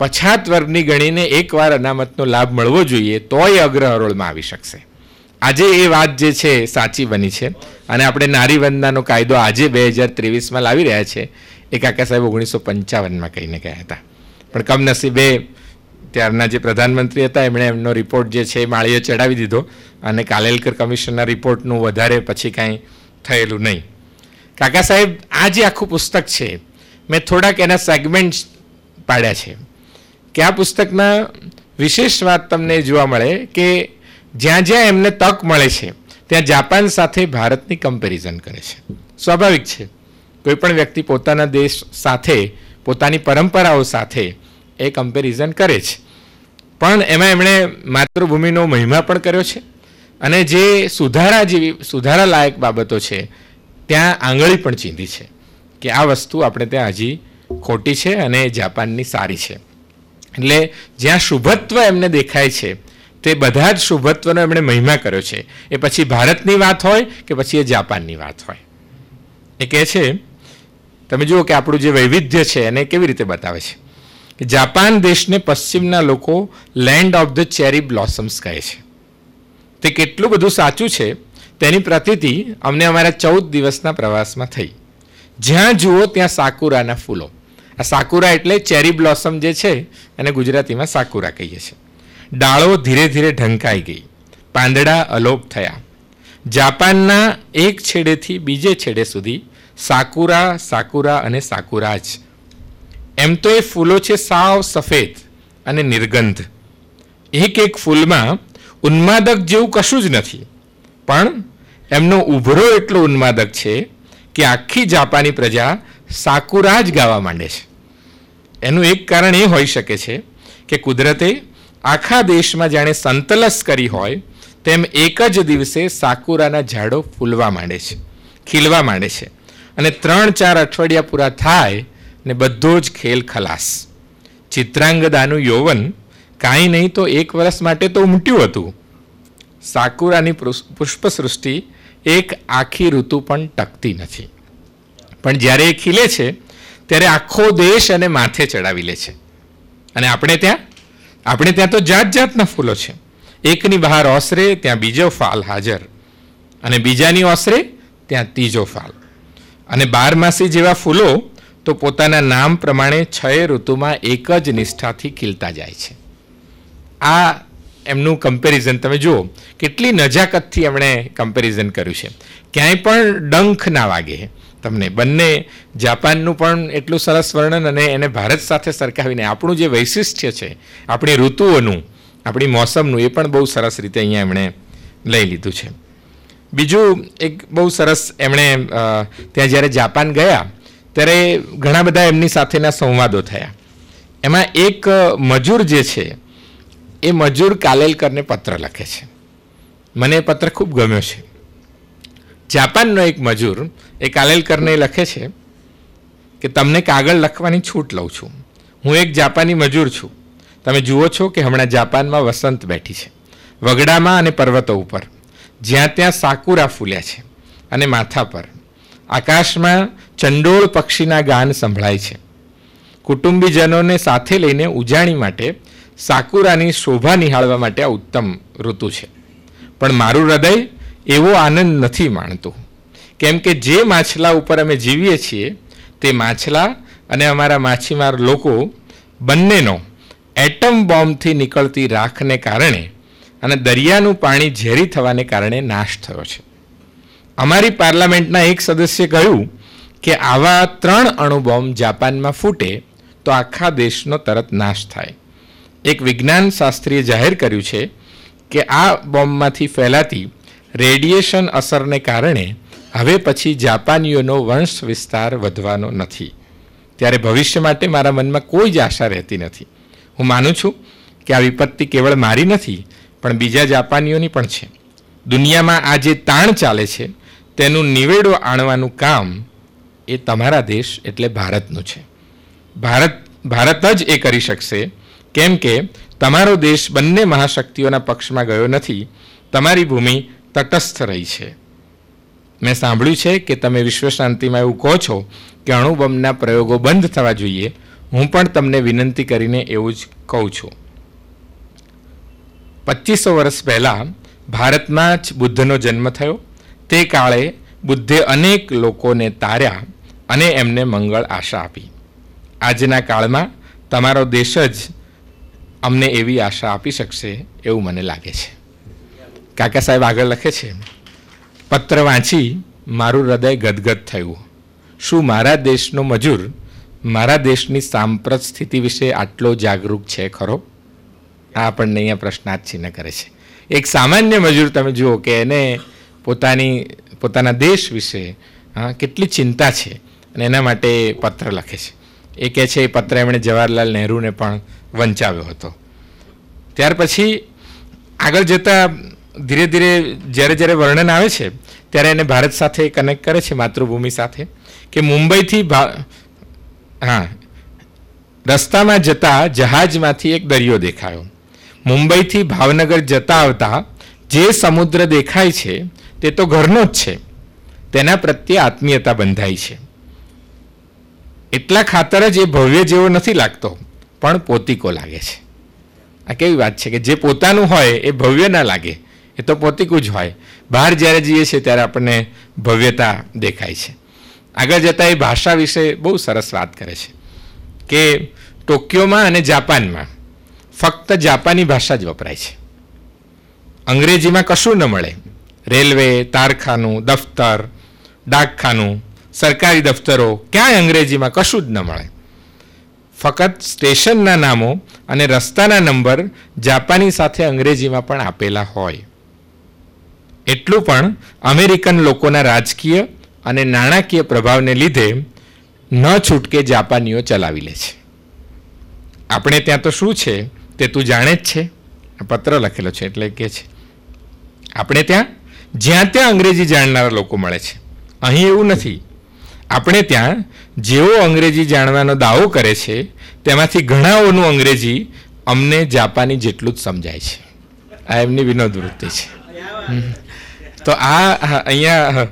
પછાત વર્ગની ગણીને એકવાર અનામતનો લાભ મળવો જોઈએ તોય અગ્રહરોળમાં આવી શકશે આજે એ વાત જે છે સાચી બની છે અને આપણે નારી વંદનાનો કાયદો આજે બે હજાર ત્રેવીસમાં લાવી રહ્યા છે એ કાકા સાહેબ ઓગણીસો પંચાવનમાં કહીને ગયા હતા પણ કમનસીબે ત્યારના જે પ્રધાનમંત્રી હતા એમણે એમનો રિપોર્ટ જે છે એ માળીએ ચડાવી દીધો અને કાલેલકર કમિશનના રિપોર્ટનું વધારે પછી કાંઈ થયેલું નહીં કાકા સાહેબ આ જે આખું પુસ્તક છે મેં થોડાક એના સેગમેન્ટ્સ પાડ્યા છે કે આ પુસ્તકના વિશેષ વાત તમને જોવા મળે કે જ્યાં જ્યાં એમને તક મળે છે ત્યાં જાપાન સાથે ભારતની કમ્પેરિઝન કરે છે સ્વાભાવિક છે કોઈ પણ વ્યક્તિ પોતાના દેશ સાથે પોતાની પરંપરાઓ સાથે એ કમ્પેરિઝન કરે છે પણ એમાં એમણે માતૃભૂમિનો મહિમા પણ કર્યો છે અને જે સુધારા જેવી સુધારા લાયક બાબતો છે ત્યાં આંગળી પણ ચીંધી છે કે આ વસ્તુ આપણે ત્યાં હજી ખોટી છે અને જાપાનની સારી છે એટલે જ્યાં શુભત્વ એમને દેખાય છે તે બધા જ શુભત્વનો એમણે મહિમા કર્યો છે એ પછી ભારતની વાત હોય કે પછી એ જાપાનની વાત હોય એ કહે છે તમે જુઓ કે આપણું જે વૈવિધ્ય છે એને કેવી રીતે બતાવે છે જાપાન દેશને પશ્ચિમના લોકો land of the cherry blossoms કહે છે તે કેટલું બધું સાચું છે તેની પ્રતિતિ અમને અમારા ચૌદ દિવસના પ્રવાસમાં થઈ જ્યાં જુઓ ત્યાં સાકુરાના ફૂલો આ સાકુરા એટલે ચેરી બ્લોસમ જે છે એને ગુજરાતીમાં સાકુરા કહીએ છીએ ડાળો ધીરે ધીરે ઢંકાઈ ગઈ પાંદડા અલોપ થયા જાપાનના એક છેડેથી બીજે છેડે સુધી સાકુરા સાકુરા અને સાકુરા જ એમ તો એ ફૂલો છે સાવ સફેદ અને નિર્ગંધ એક એક ફૂલમાં ઉન્માદક જેવું કશું જ નથી પણ એમનો ઉભરો એટલો ઉન્માદક છે કે આખી જાપાની પ્રજા સાકુરા જ ગાવા માંડે છે એનું એક કારણ એ હોઈ શકે છે કે કુદરતે આખા દેશમાં જાણે સંતલસ કરી હોય તેમ એક જ દિવસે સાકુરાના ઝાડો ફૂલવા માંડે છે ખીલવા માંડે છે અને ત્રણ ચાર અઠવાડિયા પૂરા થાય ને બધો જ ખેલ ખલાસ ચિત્રાંગદાનું યૌવન કાંઈ નહીં તો એક વર્ષ માટે તો ઉમટ્યું હતું સાકુરાની પુષ્પસૃષ્ટિ એક આખી ઋતુ પણ ટકતી નથી પણ જ્યારે એ ખીલે છે ત્યારે આખો દેશ અને માથે ચડાવી લે છે અને આપણે ત્યાં આપણે ત્યાં તો જાત જાતના ફૂલો છે એકની બહાર ઓસરે ત્યાં બીજો ફાલ હાજર અને બીજાની ઓસરે ત્યાં ત્રીજો ફાલ અને બારમાસી જેવા ફૂલો તો પોતાના નામ પ્રમાણે છય ઋતુમાં એક જ નિષ્ઠાથી ખીલતા જાય છે આ એમનું કમ્પેરિઝન તમે જુઓ કેટલી નજાકતથી એમણે કમ્પેરિઝન કર્યું છે ક્યાંય પણ ડંખ ના વાગે તમને બંને જાપાનનું પણ એટલું સરસ વર્ણન અને એને ભારત સાથે સરખાવીને આપણું જે વૈશિષ્ટ્ય છે આપણી ઋતુઓનું આપણી મોસમનું એ પણ બહુ સરસ રીતે અહીંયા એમણે લઈ લીધું છે બીજું એક બહુ સરસ એમણે ત્યાં જ્યારે જાપાન ગયા ત્યારે ઘણા બધા એમની સાથેના સંવાદો થયા એમાં એક મજૂર જે છે એ મજૂર કાલેલકરને પત્ર લખે છે મને એ પત્ર ખૂબ ગમ્યો છે જાપાનનો એક મજૂર એ કાલેલકરને લખે છે કે તમને કાગળ લખવાની છૂટ લઉં છું હું એક જાપાની મજૂર છું તમે જુઓ છો કે હમણાં જાપાનમાં વસંત બેઠી છે વગડામાં અને પર્વતો ઉપર જ્યાં ત્યાં સાકુરા ફૂલ્યા છે અને માથા પર આકાશમાં ચંડોળ પક્ષીના ગાન સંભળાય છે કુટુંબીજનોને સાથે લઈને ઉજાણી માટે સાકુરાની શોભા નિહાળવા માટે આ ઉત્તમ ઋતુ છે પણ મારું હૃદય એવો આનંદ નથી માણતું કેમ કે જે માછલા ઉપર અમે જીવીએ છીએ તે માછલા અને અમારા માછીમાર લોકો બંનેનો એટમ બોમ્બથી નીકળતી રાખને કારણે અને દરિયાનું પાણી ઝેરી થવાને કારણે નાશ થયો છે અમારી પાર્લામેન્ટના એક સદસ્યે કહ્યું કે આવા ત્રણ અણુબોમ્બ જાપાનમાં ફૂટે તો આખા દેશનો તરત નાશ થાય એક વિજ્ઞાન શાસ્ત્રીએ જાહેર કર્યું છે કે આ બોમ્બમાંથી ફેલાતી રેડિયેશન અસરને કારણે હવે પછી જાપાનીઓનો વંશ વિસ્તાર વધવાનો નથી ત્યારે ભવિષ્ય માટે મારા મનમાં કોઈ જ આશા રહેતી નથી હું માનું છું કે આ વિપત્તિ કેવળ મારી નથી પણ બીજા જાપાનીઓની પણ છે દુનિયામાં આ જે તાણ ચાલે છે તેનું નિવેડો આણવાનું કામ એ તમારા દેશ એટલે ભારતનું છે ભારત ભારત જ એ કરી શકશે કેમ કે તમારો દેશ બંને મહાશક્તિઓના પક્ષમાં ગયો નથી તમારી ભૂમિ તટસ્થ રહી છે મેં સાંભળ્યું છે કે તમે વિશ્વ શાંતિમાં એવું કહો છો કે અણુબમના પ્રયોગો બંધ થવા જોઈએ હું પણ તમને વિનંતી કરીને એવું જ કહું છું પચીસો વર્ષ પહેલાં ભારતમાં જ બુદ્ધનો જન્મ થયો તે કાળે બુદ્ધે અનેક લોકોને તાર્યા અને એમને મંગળ આશા આપી આજના કાળમાં તમારો દેશ જ અમને એવી આશા આપી શકશે એવું મને લાગે છે કાકા સાહેબ આગળ લખે છે પત્ર વાંચી મારું હૃદય ગદગદ થયું શું મારા દેશનો મજૂર મારા દેશની સાંપ્રત સ્થિતિ વિશે આટલો જાગૃત છે ખરો આ આપણને અહીંયા પ્રશ્નાર્થ ચિહ્ન કરે છે એક સામાન્ય મજૂર તમે જુઓ કે એને પોતાની પોતાના દેશ વિશે કેટલી ચિંતા છે અને એના માટે પત્ર લખે છે એ કહે છે એ પત્ર એમણે જવાહરલાલ નહેરુને પણ વંચાવ્યો હતો ત્યાર પછી આગળ જતાં ધીરે ધીરે જ્યારે જ્યારે વર્ણન આવે છે ત્યારે એને ભારત સાથે કનેક્ટ કરે છે માતૃભૂમિ સાથે કે મુંબઈથી હા રસ્તામાં જતા જહાજમાંથી એક દરિયો દેખાયો મુંબઈથી ભાવનગર જતા આવતા જે સમુદ્ર દેખાય છે તે તો ઘરનો જ છે તેના પ્રત્યે આત્મીયતા બંધાય છે એટલા ખાતર જ એ ભવ્ય જેવો નથી લાગતો પણ પોતિકો લાગે છે આ કેવી વાત છે કે જે પોતાનું હોય એ ભવ્ય ના લાગે એ તો પોતિકું જ હોય બહાર જ્યારે જઈએ છીએ ત્યારે આપણને ભવ્યતા દેખાય છે આગળ જતાં એ ભાષા વિશે બહુ સરસ વાત કરે છે કે ટોક્યોમાં અને જાપાનમાં ફક્ત જાપાની ભાષા જ વપરાય છે અંગ્રેજીમાં કશું ન મળે રેલવે તારખાનું દફતર ડાકખાનું સરકારી દફતરો ક્યાંય અંગ્રેજીમાં કશું જ ન મળે ફક્ત સ્ટેશનના નામો અને રસ્તાના નંબર જાપાની સાથે અંગ્રેજીમાં પણ આપેલા હોય એટલું પણ અમેરિકન લોકોના રાજકીય અને નાણાકીય પ્રભાવને લીધે ન છૂટકે જાપાનીઓ ચલાવી લે છે આપણે ત્યાં તો શું છે તે તું જાણે જ છે પત્ર લખેલો છે એટલે કે છે આપણે ત્યાં જ્યાં ત્યાં અંગ્રેજી જાણનારા લોકો મળે છે અહીં એવું નથી આપણે ત્યાં જેઓ અંગ્રેજી જાણવાનો દાવો કરે છે તેમાંથી ઘણાઓનું અંગ્રેજી અમને જાપાની જેટલું જ સમજાય છે આ એમની વિનોદવૃત્તિ છે તો આ અહીંયા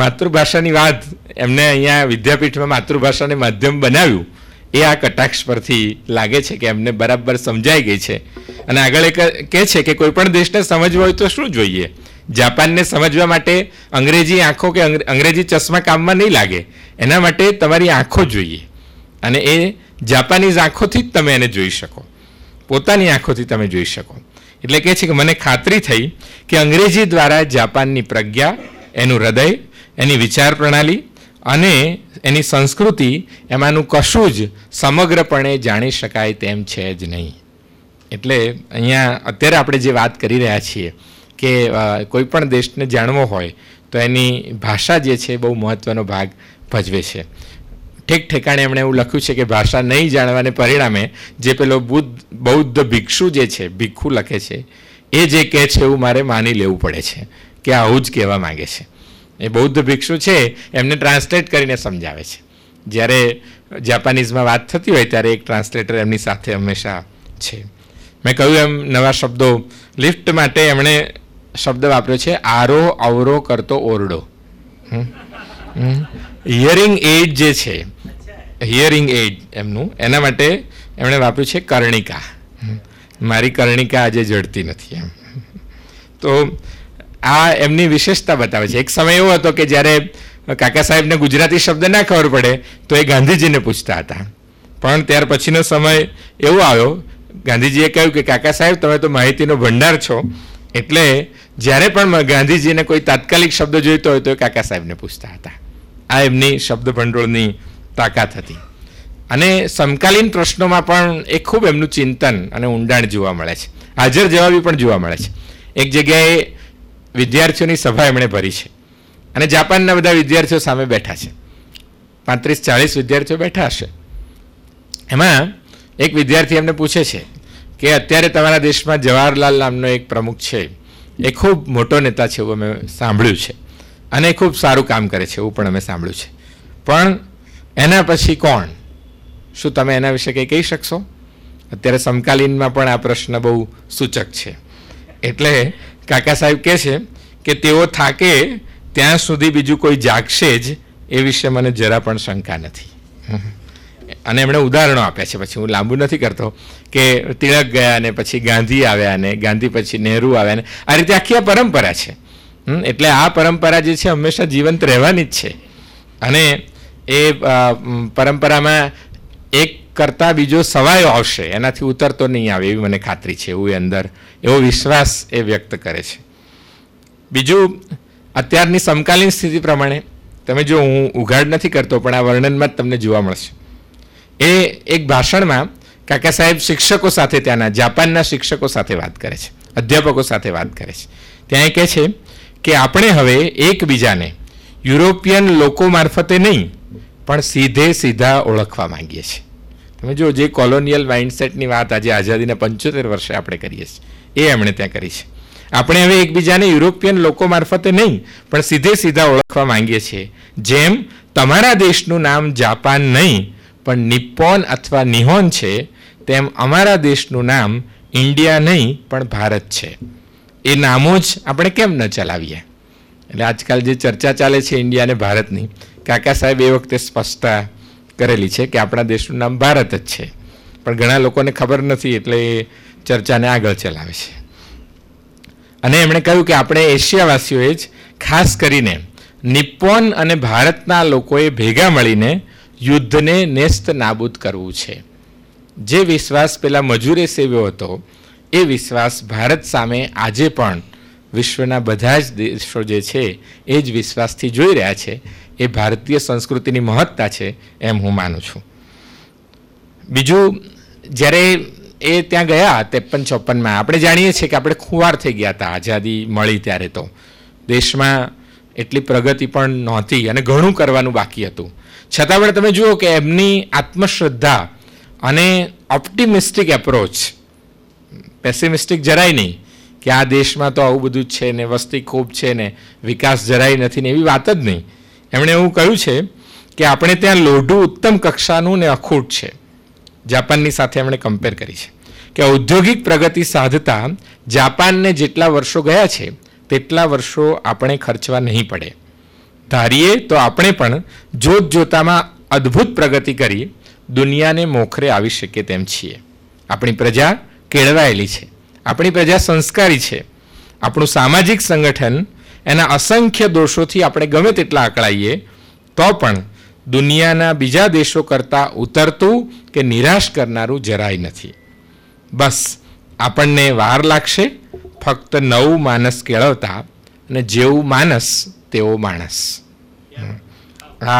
માતૃભાષાની વાત એમને અહીંયા વિદ્યાપીઠમાં માતૃભાષાને માધ્યમ બનાવ્યું એ આ કટાક્ષ પરથી લાગે છે કે એમને બરાબર સમજાઈ ગઈ છે અને આગળ એક કહે છે કે કોઈ પણ દેશને સમજવા હોય તો શું જોઈએ જાપાનને સમજવા માટે અંગ્રેજી આંખો કે અંગ્રેજી ચશ્મા કામમાં નહીં લાગે એના માટે તમારી આંખો જોઈએ અને એ જાપાનીઝ આંખોથી જ તમે એને જોઈ શકો પોતાની આંખોથી તમે જોઈ શકો એટલે કહે છે કે મને ખાતરી થઈ કે અંગ્રેજી દ્વારા જાપાનની પ્રજ્ઞા એનું હૃદય એની વિચાર પ્રણાલી અને એની સંસ્કૃતિ એમાંનું કશું જ સમગ્રપણે જાણી શકાય તેમ છે જ નહીં એટલે અહીંયા અત્યારે આપણે જે વાત કરી રહ્યા છીએ કે કોઈ પણ દેશને જાણવો હોય તો એની ભાષા જે છે બહુ મહત્ત્વનો ભાગ ભજવે છે ઠેક ઠેકાણે એમણે એવું લખ્યું છે કે ભાષા નહીં જાણવાને પરિણામે જે પેલો બુદ્ધ બૌદ્ધ ભિક્ષુ જે છે ભિક્ષુ લખે છે એ જે કહે છે એવું મારે માની લેવું પડે છે કે આવું જ કહેવા માગે છે એ બૌદ્ધ ભિક્ષુ છે એમને ટ્રાન્સલેટ કરીને સમજાવે છે જ્યારે જાપાનીઝમાં વાત થતી હોય ત્યારે એક ટ્રાન્સલેટર એમની સાથે હંમેશા છે મેં કહ્યું એમ નવા શબ્દો લિફ્ટ માટે એમણે શબ્દ વાપર્યો છે આરો અવરો કરતો ઓરડો હિયરિંગ એડ જે છે હિયરિંગ એડ એમનું એના માટે એમણે વાપર્યું છે કર્ણિકા મારી કર્ણિકા આજે જડતી નથી એમ તો આ એમની વિશેષતા બતાવે છે એક સમય એવો હતો કે જ્યારે કાકા સાહેબને ગુજરાતી શબ્દ ના ખબર પડે તો એ ગાંધીજીને પૂછતા હતા પણ ત્યાર પછીનો સમય એવો આવ્યો ગાંધીજીએ કહ્યું કે કાકા સાહેબ તમે તો માહિતીનો ભંડાર છો એટલે જ્યારે પણ ગાંધીજીને કોઈ તાત્કાલિક શબ્દ જોઈતો હોય તો કાકા સાહેબને પૂછતા હતા આ એમની શબ્દ ભંડોળની તાકાત હતી અને સમકાલીન પ્રશ્નોમાં પણ એ ખૂબ એમનું ચિંતન અને ઊંડાણ જોવા મળે છે હાજર જવાબી પણ જોવા મળે છે એક જગ્યાએ વિદ્યાર્થીઓની સભા એમણે ભરી છે અને જાપાનના બધા વિદ્યાર્થીઓ સામે બેઠા છે પાંત્રીસ ચાળીસ વિદ્યાર્થીઓ બેઠા હશે એમાં એક વિદ્યાર્થી એમને પૂછે છે કે અત્યારે તમારા દેશમાં જવાહરલાલ નામનો એક પ્રમુખ છે એ ખૂબ મોટો નેતા છે એવું અમે સાંભળ્યું છે અને ખૂબ સારું કામ કરે છે એવું પણ અમે સાંભળ્યું છે પણ એના પછી કોણ શું તમે એના વિશે કંઈ કહી શકશો અત્યારે સમકાલીનમાં પણ આ પ્રશ્ન બહુ સૂચક છે એટલે કાકા સાહેબ કહે છે કે તેઓ થાકે ત્યાં સુધી બીજું કોઈ જાગશે જ એ વિશે મને જરા પણ શંકા નથી અને એમણે ઉદાહરણો આપ્યા છે પછી હું લાંબુ નથી કરતો કે તિળક ગયા ને પછી ગાંધી આવ્યા ને ગાંધી પછી નહેરુ આવ્યા ને આ રીતે આખી આ પરંપરા છે એટલે આ પરંપરા જે છે હંમેશા જીવંત રહેવાની જ છે અને એ પરંપરામાં એક કરતાં બીજો સવાયો આવશે એનાથી ઉતરતો નહીં આવે એવી મને ખાતરી છે એવું એ અંદર એવો વિશ્વાસ એ વ્યક્ત કરે છે બીજું અત્યારની સમકાલીન સ્થિતિ પ્રમાણે તમે જો હું ઉઘાડ નથી કરતો પણ આ વર્ણનમાં જ તમને જોવા મળશે એ એક ભાષણમાં કાકા સાહેબ શિક્ષકો સાથે ત્યાંના જાપાનના શિક્ષકો સાથે વાત કરે છે અધ્યાપકો સાથે વાત કરે છે ત્યાં એ કહે છે કે આપણે હવે એકબીજાને યુરોપિયન લોકો મારફતે નહીં પણ સીધે સીધા ઓળખવા માંગીએ છીએ તમે જો જે કોલોનિયલ માઇન્ડસેટની વાત આજે આઝાદીના પંચોતેર વર્ષે આપણે કરીએ છીએ એ એમણે ત્યાં કરી છે આપણે હવે એકબીજાને યુરોપિયન લોકો મારફતે નહીં પણ સીધે સીધા ઓળખવા માંગીએ છીએ જેમ તમારા દેશનું નામ જાપાન નહીં પણ નિપ્પોન અથવા નિહોન છે તેમ અમારા દેશનું નામ ઇન્ડિયા નહીં પણ ભારત છે એ નામો જ આપણે કેમ ન ચલાવીએ એટલે આજકાલ જે ચર્ચા ચાલે છે ઇન્ડિયા અને ભારતની કાકા સાહેબ એ વખતે સ્પષ્ટતા કરેલી છે કે આપણા દેશનું નામ ભારત જ છે પણ ઘણા લોકોને ખબર નથી એટલે એ ચર્ચાને આગળ ચલાવે છે અને એમણે કહ્યું કે આપણે એશિયાવાસીઓએ જ ખાસ કરીને નિપ્પોન અને ભારતના લોકોએ ભેગા મળીને યુદ્ધને નેસ્ત નાબૂદ કરવું છે જે વિશ્વાસ પેલા મજૂરે સેવ્યો હતો એ વિશ્વાસ ભારત સામે આજે પણ વિશ્વના બધા જ દેશો જે છે એ જ વિશ્વાસથી જોઈ રહ્યા છે એ ભારતીય સંસ્કૃતિની મહત્તા છે એમ હું માનું છું બીજું જ્યારે એ ત્યાં ગયા ત્રેપન ચોપનમાં આપણે જાણીએ છીએ કે આપણે ખુવાર થઈ ગયા હતા આઝાદી મળી ત્યારે તો દેશમાં એટલી પ્રગતિ પણ નહોતી અને ઘણું કરવાનું બાકી હતું છતાં પણ તમે જુઓ કે એમની આત્મશ્રદ્ધા અને ઓપ્ટિમિસ્ટિક એપ્રોચ પેસિમિસ્ટિક જરાય નહીં કે આ દેશમાં તો આવું બધું જ છે ને વસ્તી ખૂબ છે ને વિકાસ જરાય નથી ને એવી વાત જ નહીં એમણે એવું કહ્યું છે કે આપણે ત્યાં લોઢું ઉત્તમ કક્ષાનું ને અખૂટ છે જાપાનની સાથે એમણે કમ્પેર કરી છે કે ઔદ્યોગિક પ્રગતિ સાધતા જાપાનને જેટલા વર્ષો ગયા છે તેટલા વર્ષો આપણે ખર્ચવા નહીં પડે ધારીએ તો આપણે પણ જોત જોતામાં અદ્ભુત પ્રગતિ કરી દુનિયાને મોખરે આવી શકે તેમ છીએ આપણી પ્રજા કેળવાયેલી છે આપણી પ્રજા સંસ્કારી છે આપણું સામાજિક સંગઠન એના અસંખ્ય દોષોથી આપણે ગમે તેટલા આકળાઈએ તો પણ દુનિયાના બીજા દેશો કરતાં ઉતરતું કે નિરાશ કરનારું જરાય નથી બસ આપણને વાર લાગશે ફક્ત નવું માનસ કેળવતા અને જેવું માનસ તેવો માણસ આ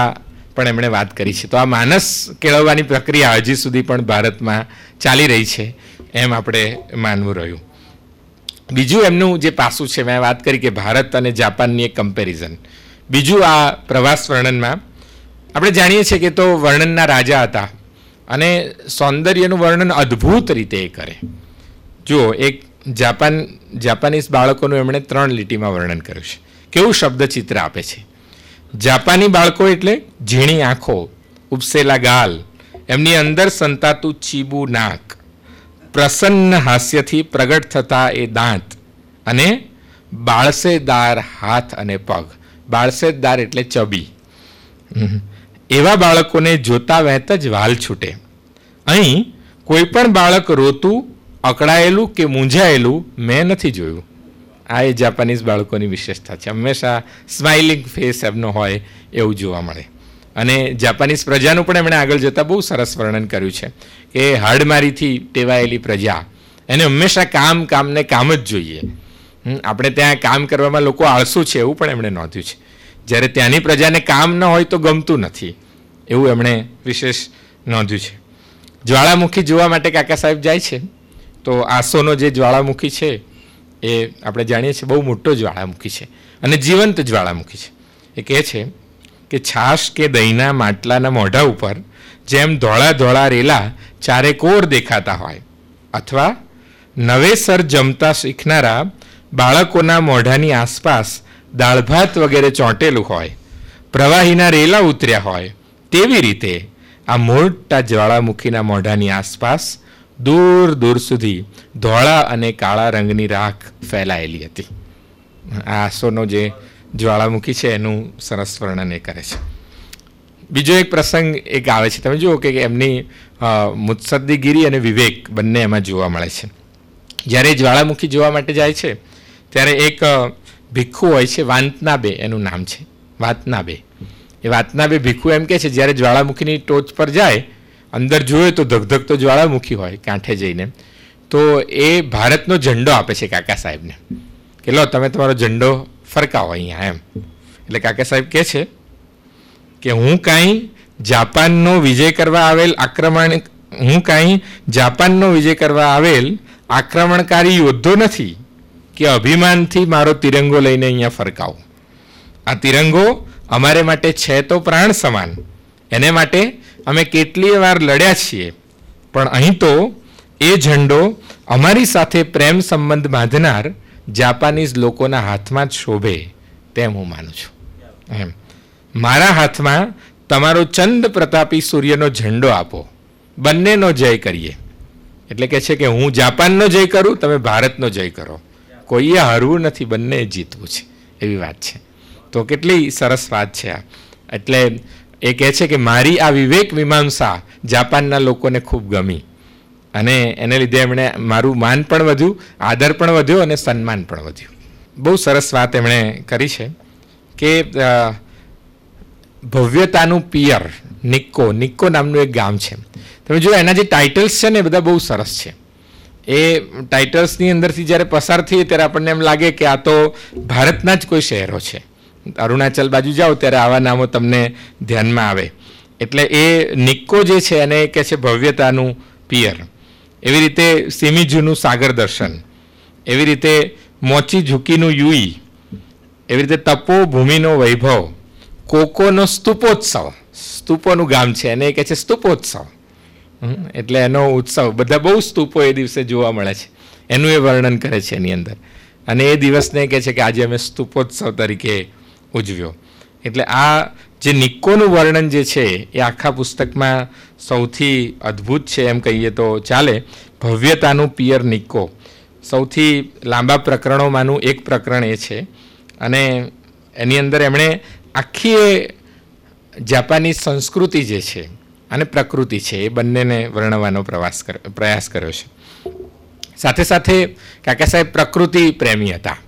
પણ એમણે વાત કરી છે તો આ માનસ કેળવવાની પ્રક્રિયા હજી સુધી પણ ભારતમાં ચાલી રહી છે એમ આપણે માનવું રહ્યું બીજું એમનું જે પાસું છે મેં વાત કરી કે ભારત અને જાપાનની એક કમ્પેરિઝન બીજું આ પ્રવાસ વર્ણનમાં આપણે જાણીએ છીએ કે તો વર્ણનના રાજા હતા અને સૌંદર્યનું વર્ણન અદ્ભુત રીતે એ કરે જુઓ એક જાપાન જાપાનીઝ બાળકોનું એમણે ત્રણ લીટીમાં વર્ણન કર્યું છે કેવું શબ્દચિત્ર આપે છે જાપાની બાળકો એટલે ઝીણી આંખો ઉપસેલા ગાલ એમની અંદર સંતાતું ચીબુ નાક પ્રસન્ન હાસ્યથી પ્રગટ થતા એ દાંત અને બાળસેદાર હાથ અને પગ બાળસેદાર એટલે ચબી એવા બાળકોને જોતા વહેત જ વાલ છૂટે અહીં કોઈ પણ બાળક રોતું અકળાયેલું કે મૂંઝાયેલું મેં નથી જોયું આ એ જાપાનીઝ બાળકોની વિશેષતા છે હંમેશા સ્માઇલિંગ ફેસ એમનો હોય એવું જોવા મળે અને જાપાનીઝ પ્રજાનું પણ એમણે આગળ જતાં બહુ સરસ વર્ણન કર્યું છે કે હાડમારીથી ટેવાયેલી પ્રજા એને હંમેશા કામ કામને કામ જ જોઈએ આપણે ત્યાં કામ કરવામાં લોકો આળસુ છે એવું પણ એમણે નોંધ્યું છે જ્યારે ત્યાંની પ્રજાને કામ ન હોય તો ગમતું નથી એવું એમણે વિશેષ નોંધ્યું છે જ્વાળામુખી જોવા માટે કાકા સાહેબ જાય છે તો આસોનો જે જ્વાળામુખી છે એ આપણે જાણીએ છીએ બહુ મોટો જ્વાળામુખી છે અને જીવંત જ્વાળામુખી છે એ કહે છે કે છાશ કે દહીંના માટલાના મોઢા ઉપર જેમ ધોળા ધોળા રેલા ચારે કોર દેખાતા હોય અથવા નવેસર જમતા શીખનારા બાળકોના મોઢાની આસપાસ દાળભાત વગેરે ચોંટેલું હોય પ્રવાહીના રેલા ઉતર્યા હોય તેવી રીતે આ મોટા જ્વાળામુખીના મોઢાની આસપાસ દૂર દૂર સુધી ધોળા અને કાળા રંગની રાખ ફેલાયેલી હતી આ આસોનો જે જ્વાળામુખી છે એનું સરસ વર્ણન એ કરે છે બીજો એક પ્રસંગ એક આવે છે તમે જુઓ કે એમની મુત્સદ્દીગીરી અને વિવેક બંને એમાં જોવા મળે છે જ્યારે જ્વાળામુખી જોવા માટે જાય છે ત્યારે એક ભીખું હોય છે વાંતનાબે એનું નામ છે વાતનાબે એ વાતનાબે ભીખું એમ કહે છે જ્યારે જ્વાળામુખીની ટોચ પર જાય અંદર જોઈએ તો ધગધગ તો જ્વાળામુખી હોય કાંઠે જઈને તો એ ભારતનો ઝંડો આપે છે કાકા સાહેબને કે લો તમે તમારો ઝંડો ફરકાવો અહીંયા એમ એટલે કાકા સાહેબ કહે છે કે હું કાંઈ જાપાનનો વિજય કરવા આવેલ આક્રમણ હું કાંઈ જાપાનનો વિજય કરવા આવેલ આક્રમણકારી યોદ્ધો નથી કે અભિમાનથી મારો તિરંગો લઈને અહીંયા ફરકાવો આ તિરંગો અમારે માટે છે તો પ્રાણ સમાન એને માટે અમે કેટલીય વાર લડ્યા છીએ પણ અહીં તો એ ઝંડો અમારી સાથે પ્રેમ સંબંધ બાંધનાર જાપાનીઝ લોકોના હાથમાં જ શોભે તેમ હું માનું છું એમ મારા હાથમાં તમારો ચંદ પ્રતાપી સૂર્યનો ઝંડો આપો બંનેનો જય કરીએ એટલે કે છે કે હું જાપાનનો જય કરું તમે ભારતનો જય કરો કોઈએ હરવું નથી બંને જીતવું છે એવી વાત છે તો કેટલી સરસ વાત છે આ એટલે એ કહે છે કે મારી આ વિવેક મીમાંસા જાપાનના લોકોને ખૂબ ગમી અને એને લીધે એમણે મારું માન પણ વધ્યું આદર પણ વધ્યો અને સન્માન પણ વધ્યું બહુ સરસ વાત એમણે કરી છે કે ભવ્યતાનું પિયર નિક્કો નિક્કો નામનું એક ગામ છે તમે જુઓ એના જે ટાઇટલ્સ છે ને એ બધા બહુ સરસ છે એ ટાઇટલ્સની અંદરથી જ્યારે પસાર થઈએ ત્યારે આપણને એમ લાગે કે આ તો ભારતના જ કોઈ શહેરો છે અરુણાચલ બાજુ જાઓ ત્યારે આવા નામો તમને ધ્યાનમાં આવે એટલે એ નિક્કો જે છે એને કહે છે ભવ્યતાનું પિયર એવી રીતે સિમીજુનું સાગર દર્શન એવી રીતે મોચી ઝુકીનું યુઈ એવી રીતે તપો ભૂમિનો વૈભવ કોકોનો સ્તૂપોત્સવ સ્તૂપોનું ગામ છે એને કહે છે સ્તૂપોત્સવ એટલે એનો ઉત્સવ બધા બહુ સ્તૂપો એ દિવસે જોવા મળે છે એનું એ વર્ણન કરે છે એની અંદર અને એ દિવસને કહે છે કે આજે અમે સ્તૂપોત્સવ તરીકે ઉજવ્યો એટલે આ જે નિક્કોનું વર્ણન જે છે એ આખા પુસ્તકમાં સૌથી અદ્ભુત છે એમ કહીએ તો ચાલે ભવ્યતાનું પિયર નિક્કો સૌથી લાંબા પ્રકરણોમાંનું એક પ્રકરણ એ છે અને એની અંદર એમણે આખી જાપાની સંસ્કૃતિ જે છે અને પ્રકૃતિ છે એ બંનેને વર્ણવાનો પ્રવાસ કર પ્રયાસ કર્યો છે સાથે સાથે કાકા સાહેબ પ્રકૃતિ પ્રેમી હતા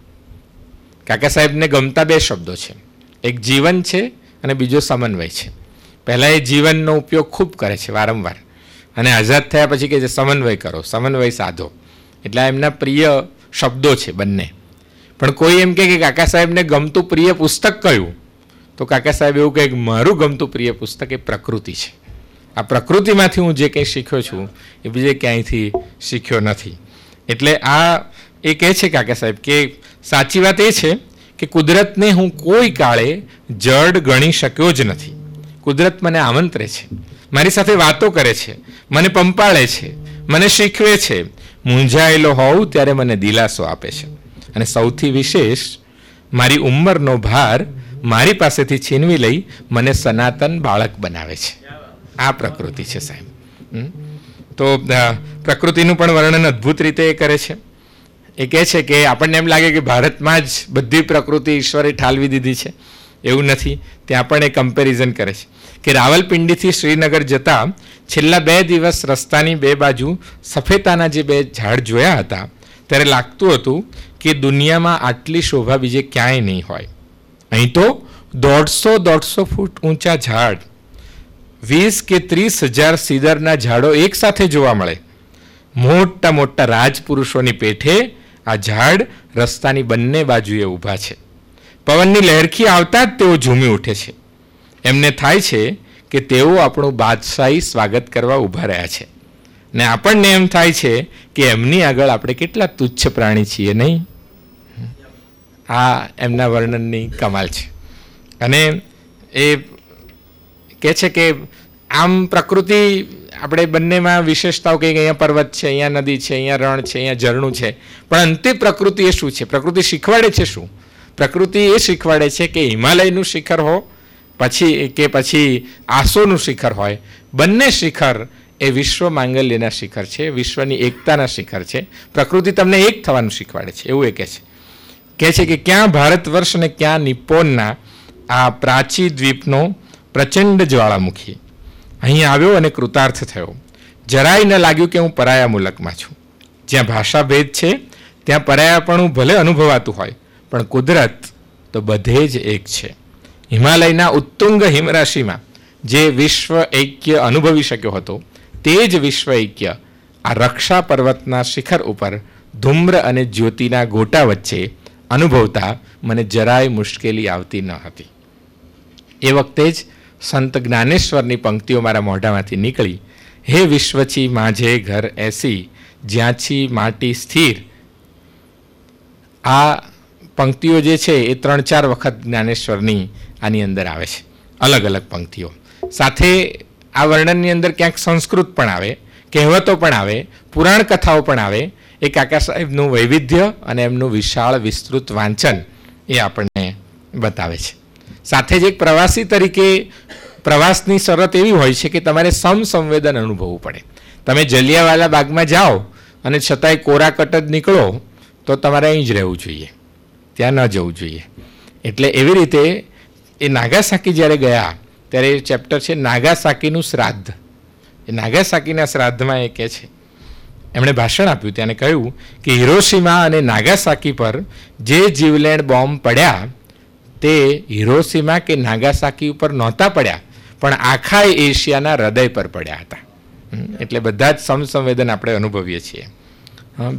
કાકા સાહેબને ગમતા બે શબ્દો છે એક જીવન છે અને બીજો સમન્વય છે પહેલાં એ જીવનનો ઉપયોગ ખૂબ કરે છે વારંવાર અને આઝાદ થયા પછી કે જે સમન્વય કરો સમન્વય સાધો એટલે એમના પ્રિય શબ્દો છે બંને પણ કોઈ એમ કે કાકા સાહેબને ગમતું પ્રિય પુસ્તક કયું તો કાકા સાહેબ એવું કહે મારું ગમતું પ્રિય પુસ્તક એ પ્રકૃતિ છે આ પ્રકૃતિમાંથી હું જે કંઈ શીખ્યો છું એ બીજે ક્યાંયથી શીખ્યો નથી એટલે આ એ કહે છે કાકા સાહેબ કે સાચી વાત એ છે કે કુદરતને હું કોઈ કાળે જડ ગણી શક્યો જ નથી કુદરત મને આમંત્રે છે મારી સાથે વાતો કરે છે મને પંપાળે છે મને શીખવે છે મૂંઝાયેલો હોઉં ત્યારે મને દિલાસો આપે છે અને સૌથી વિશેષ મારી ઉંમરનો ભાર મારી પાસેથી છીનવી લઈ મને સનાતન બાળક બનાવે છે આ પ્રકૃતિ છે સાહેબ તો પ્રકૃતિનું પણ વર્ણન અદ્ભુત રીતે એ કરે છે એ કહે છે કે આપણને એમ લાગે કે ભારતમાં જ બધી પ્રકૃતિ ઈશ્વરે ઠાલવી દીધી છે એવું નથી ત્યાં પણ એ કમ્પેરિઝન કરે છે કે રાવલપિંડીથી શ્રીનગર જતા છેલ્લા બે દિવસ રસ્તાની બે બાજુ સફેતાના જે બે ઝાડ જોયા હતા ત્યારે લાગતું હતું કે દુનિયામાં આટલી શોભા બીજે ક્યાંય નહીં હોય અહીં તો દોઢસો દોઢસો ફૂટ ઊંચા ઝાડ વીસ કે ત્રીસ હજાર સીદરના ઝાડો એકસાથે જોવા મળે મોટા મોટા રાજપુરુષોની પેઠે આ ઝાડ રસ્તાની બંને બાજુએ ઊભા છે પવનની લહેરખી આવતા જ તેઓ ઝૂમી ઉઠે છે એમને થાય છે કે તેઓ આપણું બાદશાહી સ્વાગત કરવા ઊભા રહ્યા છે ને આપણને એમ થાય છે કે એમની આગળ આપણે કેટલા તુચ્છ પ્રાણી છીએ નહીં આ એમના વર્ણનની કમાલ છે અને એ કહે છે કે આમ પ્રકૃતિ આપણે બંનેમાં વિશેષતાઓ કંઈક અહીંયા પર્વત છે અહીંયા નદી છે અહીંયા રણ છે અહીંયા ઝરણું છે પણ અંતે પ્રકૃતિ એ શું છે પ્રકૃતિ શીખવાડે છે શું પ્રકૃતિ એ શીખવાડે છે કે હિમાલયનું શિખર હો પછી કે પછી આસોનું શિખર હોય બંને શિખર એ વિશ્વ માંગલ્યના શિખર છે વિશ્વની એકતાના શિખર છે પ્રકૃતિ તમને એક થવાનું શીખવાડે છે એવું એ કહે છે કહે છે કે ક્યાં ભારત વર્ષ અને ક્યાં નિપોનના આ પ્રાચી દ્વીપનો પ્રચંડ જ્વાળામુખી અહીં આવ્યો અને કૃતાર્થ થયો જરાય ન લાગ્યું કે હું પરાયા મુલકમાં છું જ્યાં ભાષાભેદ છે ત્યાં પરાયાપણું ભલે અનુભવાતું હોય પણ કુદરત તો બધે જ એક છે હિમાલયના ઉત્તુંગ હિમરાશિમાં જે વિશ્વ ઐક્ય અનુભવી શક્યો હતો તે જ વિશ્વ ઐક્ય આ રક્ષા પર્વતના શિખર ઉપર ધૂમ્ર અને જ્યોતિના ગોટા વચ્ચે અનુભવતા મને જરાય મુશ્કેલી આવતી ન હતી એ વખતે જ સંત જ્ઞાનેશ્વરની પંક્તિઓ મારા મોઢામાંથી નીકળી હે વિશ્વચી માઝે ઘર એસી જ્યાંથી માટી સ્થિર આ પંક્તિઓ જે છે એ ત્રણ ચાર વખત જ્ઞાનેશ્વરની આની અંદર આવે છે અલગ અલગ પંક્તિઓ સાથે આ વર્ણનની અંદર ક્યાંક સંસ્કૃત પણ આવે કહેવતો પણ આવે પુરાણ કથાઓ પણ આવે એ કાકા સાહેબનું વૈવિધ્ય અને એમનું વિશાળ વિસ્તૃત વાંચન એ આપણને બતાવે છે સાથે જ એક પ્રવાસી તરીકે પ્રવાસની શરત એવી હોય છે કે તમારે સમસંવેદન અનુભવવું પડે તમે જલિયાવાલા બાગમાં જાઓ અને છતાંય કોરાકટ જ નીકળો તો તમારે અહીં જ રહેવું જોઈએ ત્યાં ન જવું જોઈએ એટલે એવી રીતે એ નાગાસાકી જ્યારે ગયા ત્યારે એ ચેપ્ટર છે નાગાસાકીનું શ્રાદ્ધ એ નાગાસાકીના શ્રાદ્ધમાં એ કહે છે એમણે ભાષણ આપ્યું ત્યારે કહ્યું કે હિરોશિમા અને નાગાસાકી પર જે જીવલેણ બોમ્બ પડ્યા તે હિરોસીમા કે નાગાસાકી ઉપર નહોતા પડ્યા પણ આખા એશિયાના હૃદય પર પડ્યા હતા એટલે બધા જ સમસંવેદન આપણે અનુભવીએ છીએ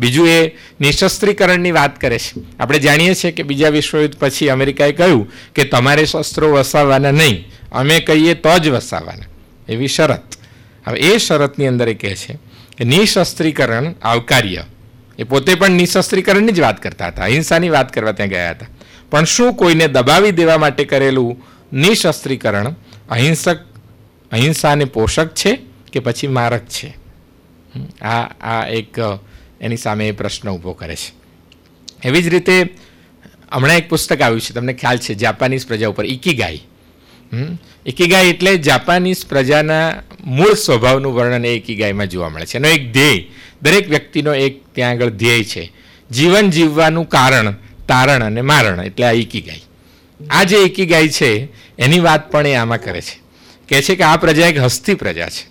બીજું એ નિશસ્ત્રીકરણની વાત કરે છે આપણે જાણીએ છીએ કે બીજા વિશ્વયુદ્ધ પછી અમેરિકાએ કહ્યું કે તમારે શસ્ત્રો વસાવવાના નહીં અમે કહીએ તો જ વસાવવાના એવી શરત હવે એ શરતની અંદર એ કહે છે કે નિશસ્ત્રીકરણ આવકાર્ય એ પોતે પણ નિશસ્ત્રીકરણની જ વાત કરતા હતા અહિંસાની વાત કરવા ત્યાં ગયા હતા પણ શું કોઈને દબાવી દેવા માટે કરેલું નિશસ્ત્રીકરણ અહિંસક અહિંસાને પોષક છે કે પછી મારક છે આ આ એક એની સામે પ્રશ્ન ઊભો કરે છે એવી જ રીતે હમણાં એક પુસ્તક આવ્યું છે તમને ખ્યાલ છે જાપાનીઝ પ્રજા ઉપર ઇકીગાઈ ઇકીગાઈ એટલે જાપાનીઝ પ્રજાના મૂળ સ્વભાવનું વર્ણન એ ઇકીગાઈમાં જોવા મળે છે એનો એક ધ્યેય દરેક વ્યક્તિનો એક ત્યાં આગળ ધ્યેય છે જીવન જીવવાનું કારણ તારણ અને મારણ એટલે આ ગાય આ જે એકી ગાય છે એની વાત પણ એ આમાં કરે છે કહે છે કે આ પ્રજા એક હસ્તી પ્રજા છે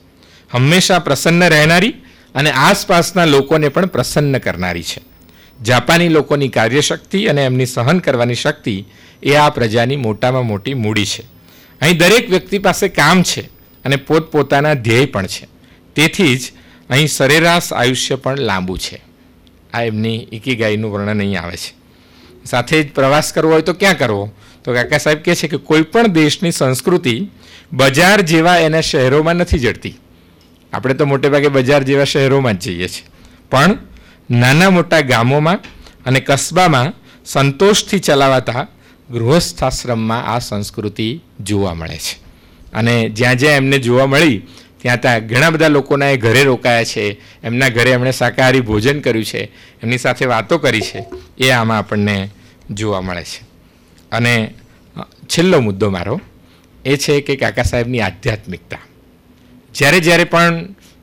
હંમેશા પ્રસન્ન રહેનારી અને આસપાસના લોકોને પણ પ્રસન્ન કરનારી છે જાપાની લોકોની કાર્યશક્તિ અને એમની સહન કરવાની શક્તિ એ આ પ્રજાની મોટામાં મોટી મૂડી છે અહીં દરેક વ્યક્તિ પાસે કામ છે અને પોતપોતાના ધ્યેય પણ છે તેથી જ અહીં સરેરાશ આયુષ્ય પણ લાંબુ છે આ એમની ગાયનું વર્ણન અહીં આવે છે સાથે જ પ્રવાસ કરવો હોય તો ક્યાં કરવો તો કાકા સાહેબ કહે છે કે કોઈ પણ દેશની સંસ્કૃતિ બજાર જેવા એના શહેરોમાં નથી જડતી આપણે તો મોટેભાગે બજાર જેવા શહેરોમાં જ જઈએ છીએ પણ નાના મોટા ગામોમાં અને કસ્બામાં સંતોષથી ચલાવાતા ગૃહસ્થાશ્રમમાં આ સંસ્કૃતિ જોવા મળે છે અને જ્યાં જ્યાં એમને જોવા મળી ત્યાં ત્યાં ઘણા બધા લોકોના એ ઘરે રોકાયા છે એમના ઘરે એમણે શાકાહારી ભોજન કર્યું છે એમની સાથે વાતો કરી છે એ આમાં આપણને જોવા મળે છે અને છેલ્લો મુદ્દો મારો એ છે કે કાકા સાહેબની આધ્યાત્મિકતા જ્યારે જ્યારે પણ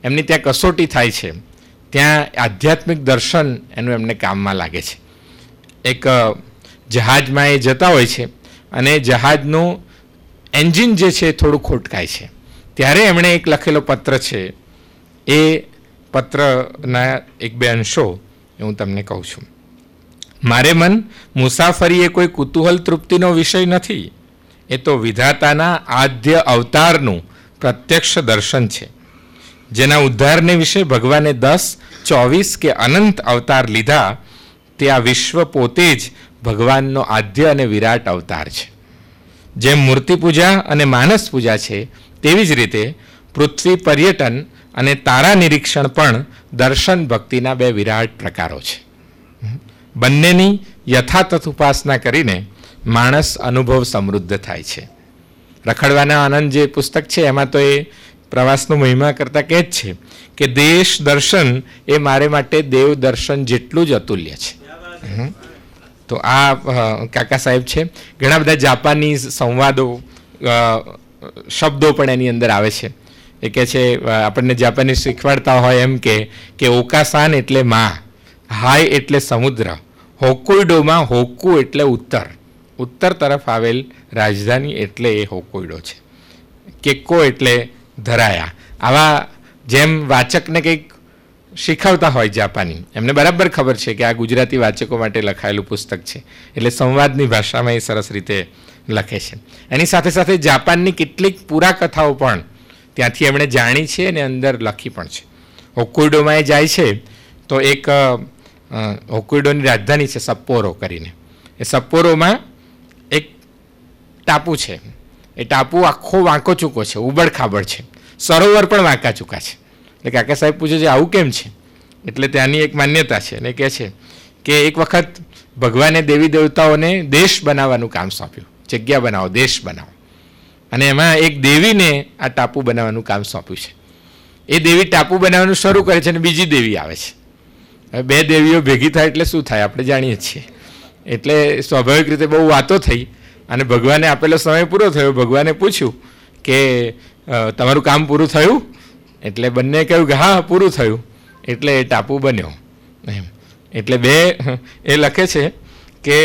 એમની ત્યાં કસોટી થાય છે ત્યાં આધ્યાત્મિક દર્શન એનું એમને કામમાં લાગે છે એક જહાજમાં એ જતા હોય છે અને જહાજનું એન્જિન જે છે થોડું ખોટકાય છે ત્યારે એમણે એક લખેલો પત્ર છે એ પત્રના એક બે અંશો હું તમને કહું છું મારે મન મુસાફરી એ કોઈ કુતૂહલ તૃપ્તિનો વિષય નથી એ તો વિધાતાના આદ્ય અવતારનું પ્રત્યક્ષ દર્શન છે જેના ઉદ્ધારને વિશે ભગવાને દસ ચોવીસ કે અનંત અવતાર લીધા તે આ વિશ્વ પોતે જ ભગવાનનો આદ્ય અને વિરાટ અવતાર છે જેમ મૂર્તિ પૂજા અને માનસ પૂજા છે તેવી જ રીતે પૃથ્વી પર્યટન અને તારા નિરીક્ષણ પણ દર્શન ભક્તિના બે વિરાટ પ્રકારો છે બંનેની યથાતથ ઉપાસના કરીને માણસ અનુભવ સમૃદ્ધ થાય છે રખડવાના આનંદ જે પુસ્તક છે એમાં તો એ પ્રવાસનો મહિમા કરતાં કહે જ છે કે દેશ દર્શન એ મારે માટે દેવ દર્શન જેટલું જ અતુલ્ય છે તો આ કાકા સાહેબ છે ઘણા બધા જાપાનીઝ સંવાદો શબ્દો પણ એની અંદર આવે છે એ કહે છે આપણને જાપાનીઝ શીખવાડતા હોય એમ કે ઓકાસાન એટલે મા હાય એટલે સમુદ્ર હોકુઈડોમાં હોકુ એટલે ઉત્તર ઉત્તર તરફ આવેલ રાજધાની એટલે એ હોકુઈડો છે કેકો એટલે ધરાયા આવા જેમ વાચકને કંઈક શીખવતા હોય જાપાની એમને બરાબર ખબર છે કે આ ગુજરાતી વાચકો માટે લખાયેલું પુસ્તક છે એટલે સંવાદની ભાષામાં એ સરસ રીતે લખે છે એની સાથે સાથે જાપાનની કેટલીક પુરાકથાઓ પણ ત્યાંથી એમણે જાણી છે અને અંદર લખી પણ છે હોકુઈડોમાં એ જાય છે તો એક હોક્યુડોની રાજધાની છે સપ્પોરો કરીને એ સપ્પોરોમાં એક ટાપુ છે એ ટાપુ આખો વાંકો ચૂકો છે ઉબડ ખાબડ છે સરોવર પણ વાંકા ચૂકા છે એટલે કાકા સાહેબ પૂછે છે આવું કેમ છે એટલે ત્યાંની એક માન્યતા છે અને કહે છે કે એક વખત ભગવાને દેવી દેવતાઓને દેશ બનાવવાનું કામ સોંપ્યું જગ્યા બનાવો દેશ બનાવો અને એમાં એક દેવીને આ ટાપુ બનાવવાનું કામ સોંપ્યું છે એ દેવી ટાપુ બનાવવાનું શરૂ કરે છે અને બીજી દેવી આવે છે બે દેવીઓ ભેગી થાય એટલે શું થાય આપણે જાણીએ છીએ એટલે સ્વાભાવિક રીતે બહુ વાતો થઈ અને ભગવાને આપેલો સમય પૂરો થયો ભગવાને પૂછ્યું કે તમારું કામ પૂરું થયું એટલે બંને કહ્યું કે હા પૂરું થયું એટલે એ ટાપુ બન્યો એમ એટલે બે એ લખે છે કે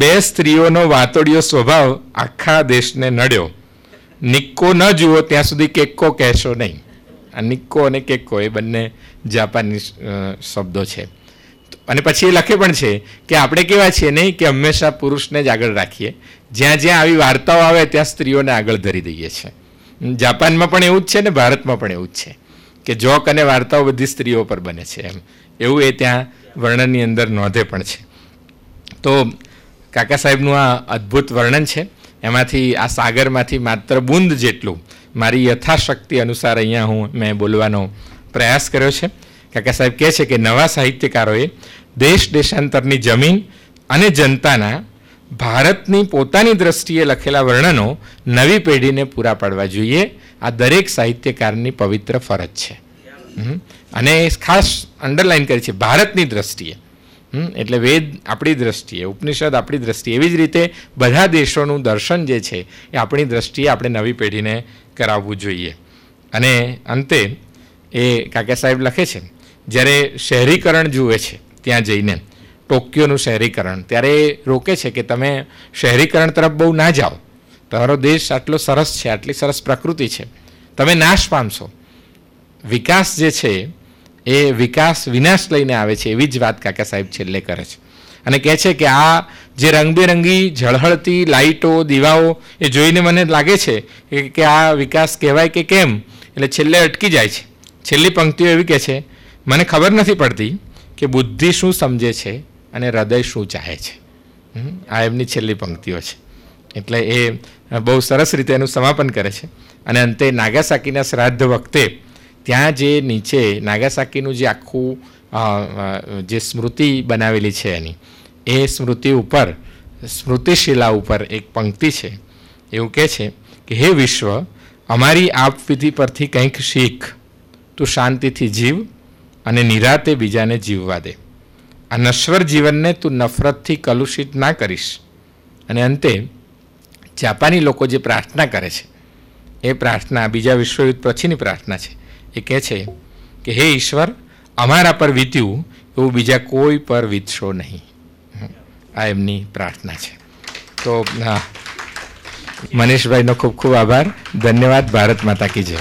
બે સ્ત્રીઓનો વાતોડિયો સ્વભાવ આખા દેશને નડ્યો નિક્કો ન જુઓ ત્યાં સુધી કેક્કો કહેશો નહીં આ નિક્કો અને કેક્કો એ બંને જાપાનીઝ શબ્દો છે અને પછી એ લખે પણ છે કે આપણે કેવા છીએ નહીં કે હંમેશા પુરુષને જ આગળ રાખીએ જ્યાં જ્યાં આવી વાર્તાઓ આવે ત્યાં સ્ત્રીઓને આગળ ધરી દઈએ છીએ જાપાનમાં પણ એવું જ છે ને ભારતમાં પણ એવું જ છે કે જોક અને વાર્તાઓ બધી સ્ત્રીઓ પર બને છે એમ એવું એ ત્યાં વર્ણનની અંદર નોંધે પણ છે તો કાકા સાહેબનું આ અદ્ભુત વર્ણન છે એમાંથી આ સાગરમાંથી માત્ર બુંદ જેટલું મારી યથાશક્તિ અનુસાર અહીંયા હું મેં બોલવાનો પ્રયાસ કર્યો છે કાકા સાહેબ કહે છે કે નવા સાહિત્યકારોએ દેશ દેશાંતરની જમીન અને જનતાના ભારતની પોતાની દ્રષ્ટિએ લખેલા વર્ણનો નવી પેઢીને પૂરા પાડવા જોઈએ આ દરેક સાહિત્યકારની પવિત્ર ફરજ છે અને ખાસ અંડરલાઇન કરી છે ભારતની દ્રષ્ટિએ એટલે વેદ આપણી દ્રષ્ટિએ ઉપનિષદ આપણી દ્રષ્ટિએ એવી જ રીતે બધા દેશોનું દર્શન જે છે એ આપણી દ્રષ્ટિએ આપણે નવી પેઢીને કરાવવું જોઈએ અને અંતે એ કાકા સાહેબ લખે છે જ્યારે શહેરીકરણ જુએ છે ત્યાં જઈને ટોક્યોનું શહેરીકરણ ત્યારે રોકે છે કે તમે શહેરીકરણ તરફ બહુ ના જાઓ તમારો દેશ આટલો સરસ છે આટલી સરસ પ્રકૃતિ છે તમે નાશ પામશો વિકાસ જે છે એ વિકાસ વિનાશ લઈને આવે છે એવી જ વાત કાકા સાહેબ છેલ્લે કરે છે અને કહે છે કે આ જે રંગબેરંગી ઝળહળતી લાઇટો દીવાઓ એ જોઈને મને લાગે છે કે આ વિકાસ કહેવાય કે કેમ એટલે છેલ્લે અટકી જાય છે છેલ્લી પંક્તિઓ એવી કહે છે મને ખબર નથી પડતી કે બુદ્ધિ શું સમજે છે અને હૃદય શું ચાહે છે આ એમની છેલ્લી પંક્તિઓ છે એટલે એ બહુ સરસ રીતે એનું સમાપન કરે છે અને અંતે નાગાસાકીના શ્રાદ્ધ વખતે ત્યાં જે નીચે નાગાસાકીનું જે આખું જે સ્મૃતિ બનાવેલી છે એની એ સ્મૃતિ ઉપર સ્મૃતિશિલા ઉપર એક પંક્તિ છે એવું કહે છે કે હે વિશ્વ અમારી આપવિધિ પરથી કંઈક શીખ તું શાંતિથી જીવ અને નિરાતે બીજાને જીવવા દે આ નશ્વર જીવનને તું નફરતથી કલુષિત ના કરીશ અને અંતે જાપાની લોકો જે પ્રાર્થના કરે છે એ પ્રાર્થના બીજા વિશ્વયુદ્ધ પછીની પ્રાર્થના છે એ કહે છે કે હે ઈશ્વર અમારા પર વીત્યું એવું બીજા કોઈ પર વીતશો નહીં આ એમની પ્રાર્થના છે તો મનીષભાઈનો ખૂબ ખૂબ આભાર ધન્યવાદ ભારત માતા કી જય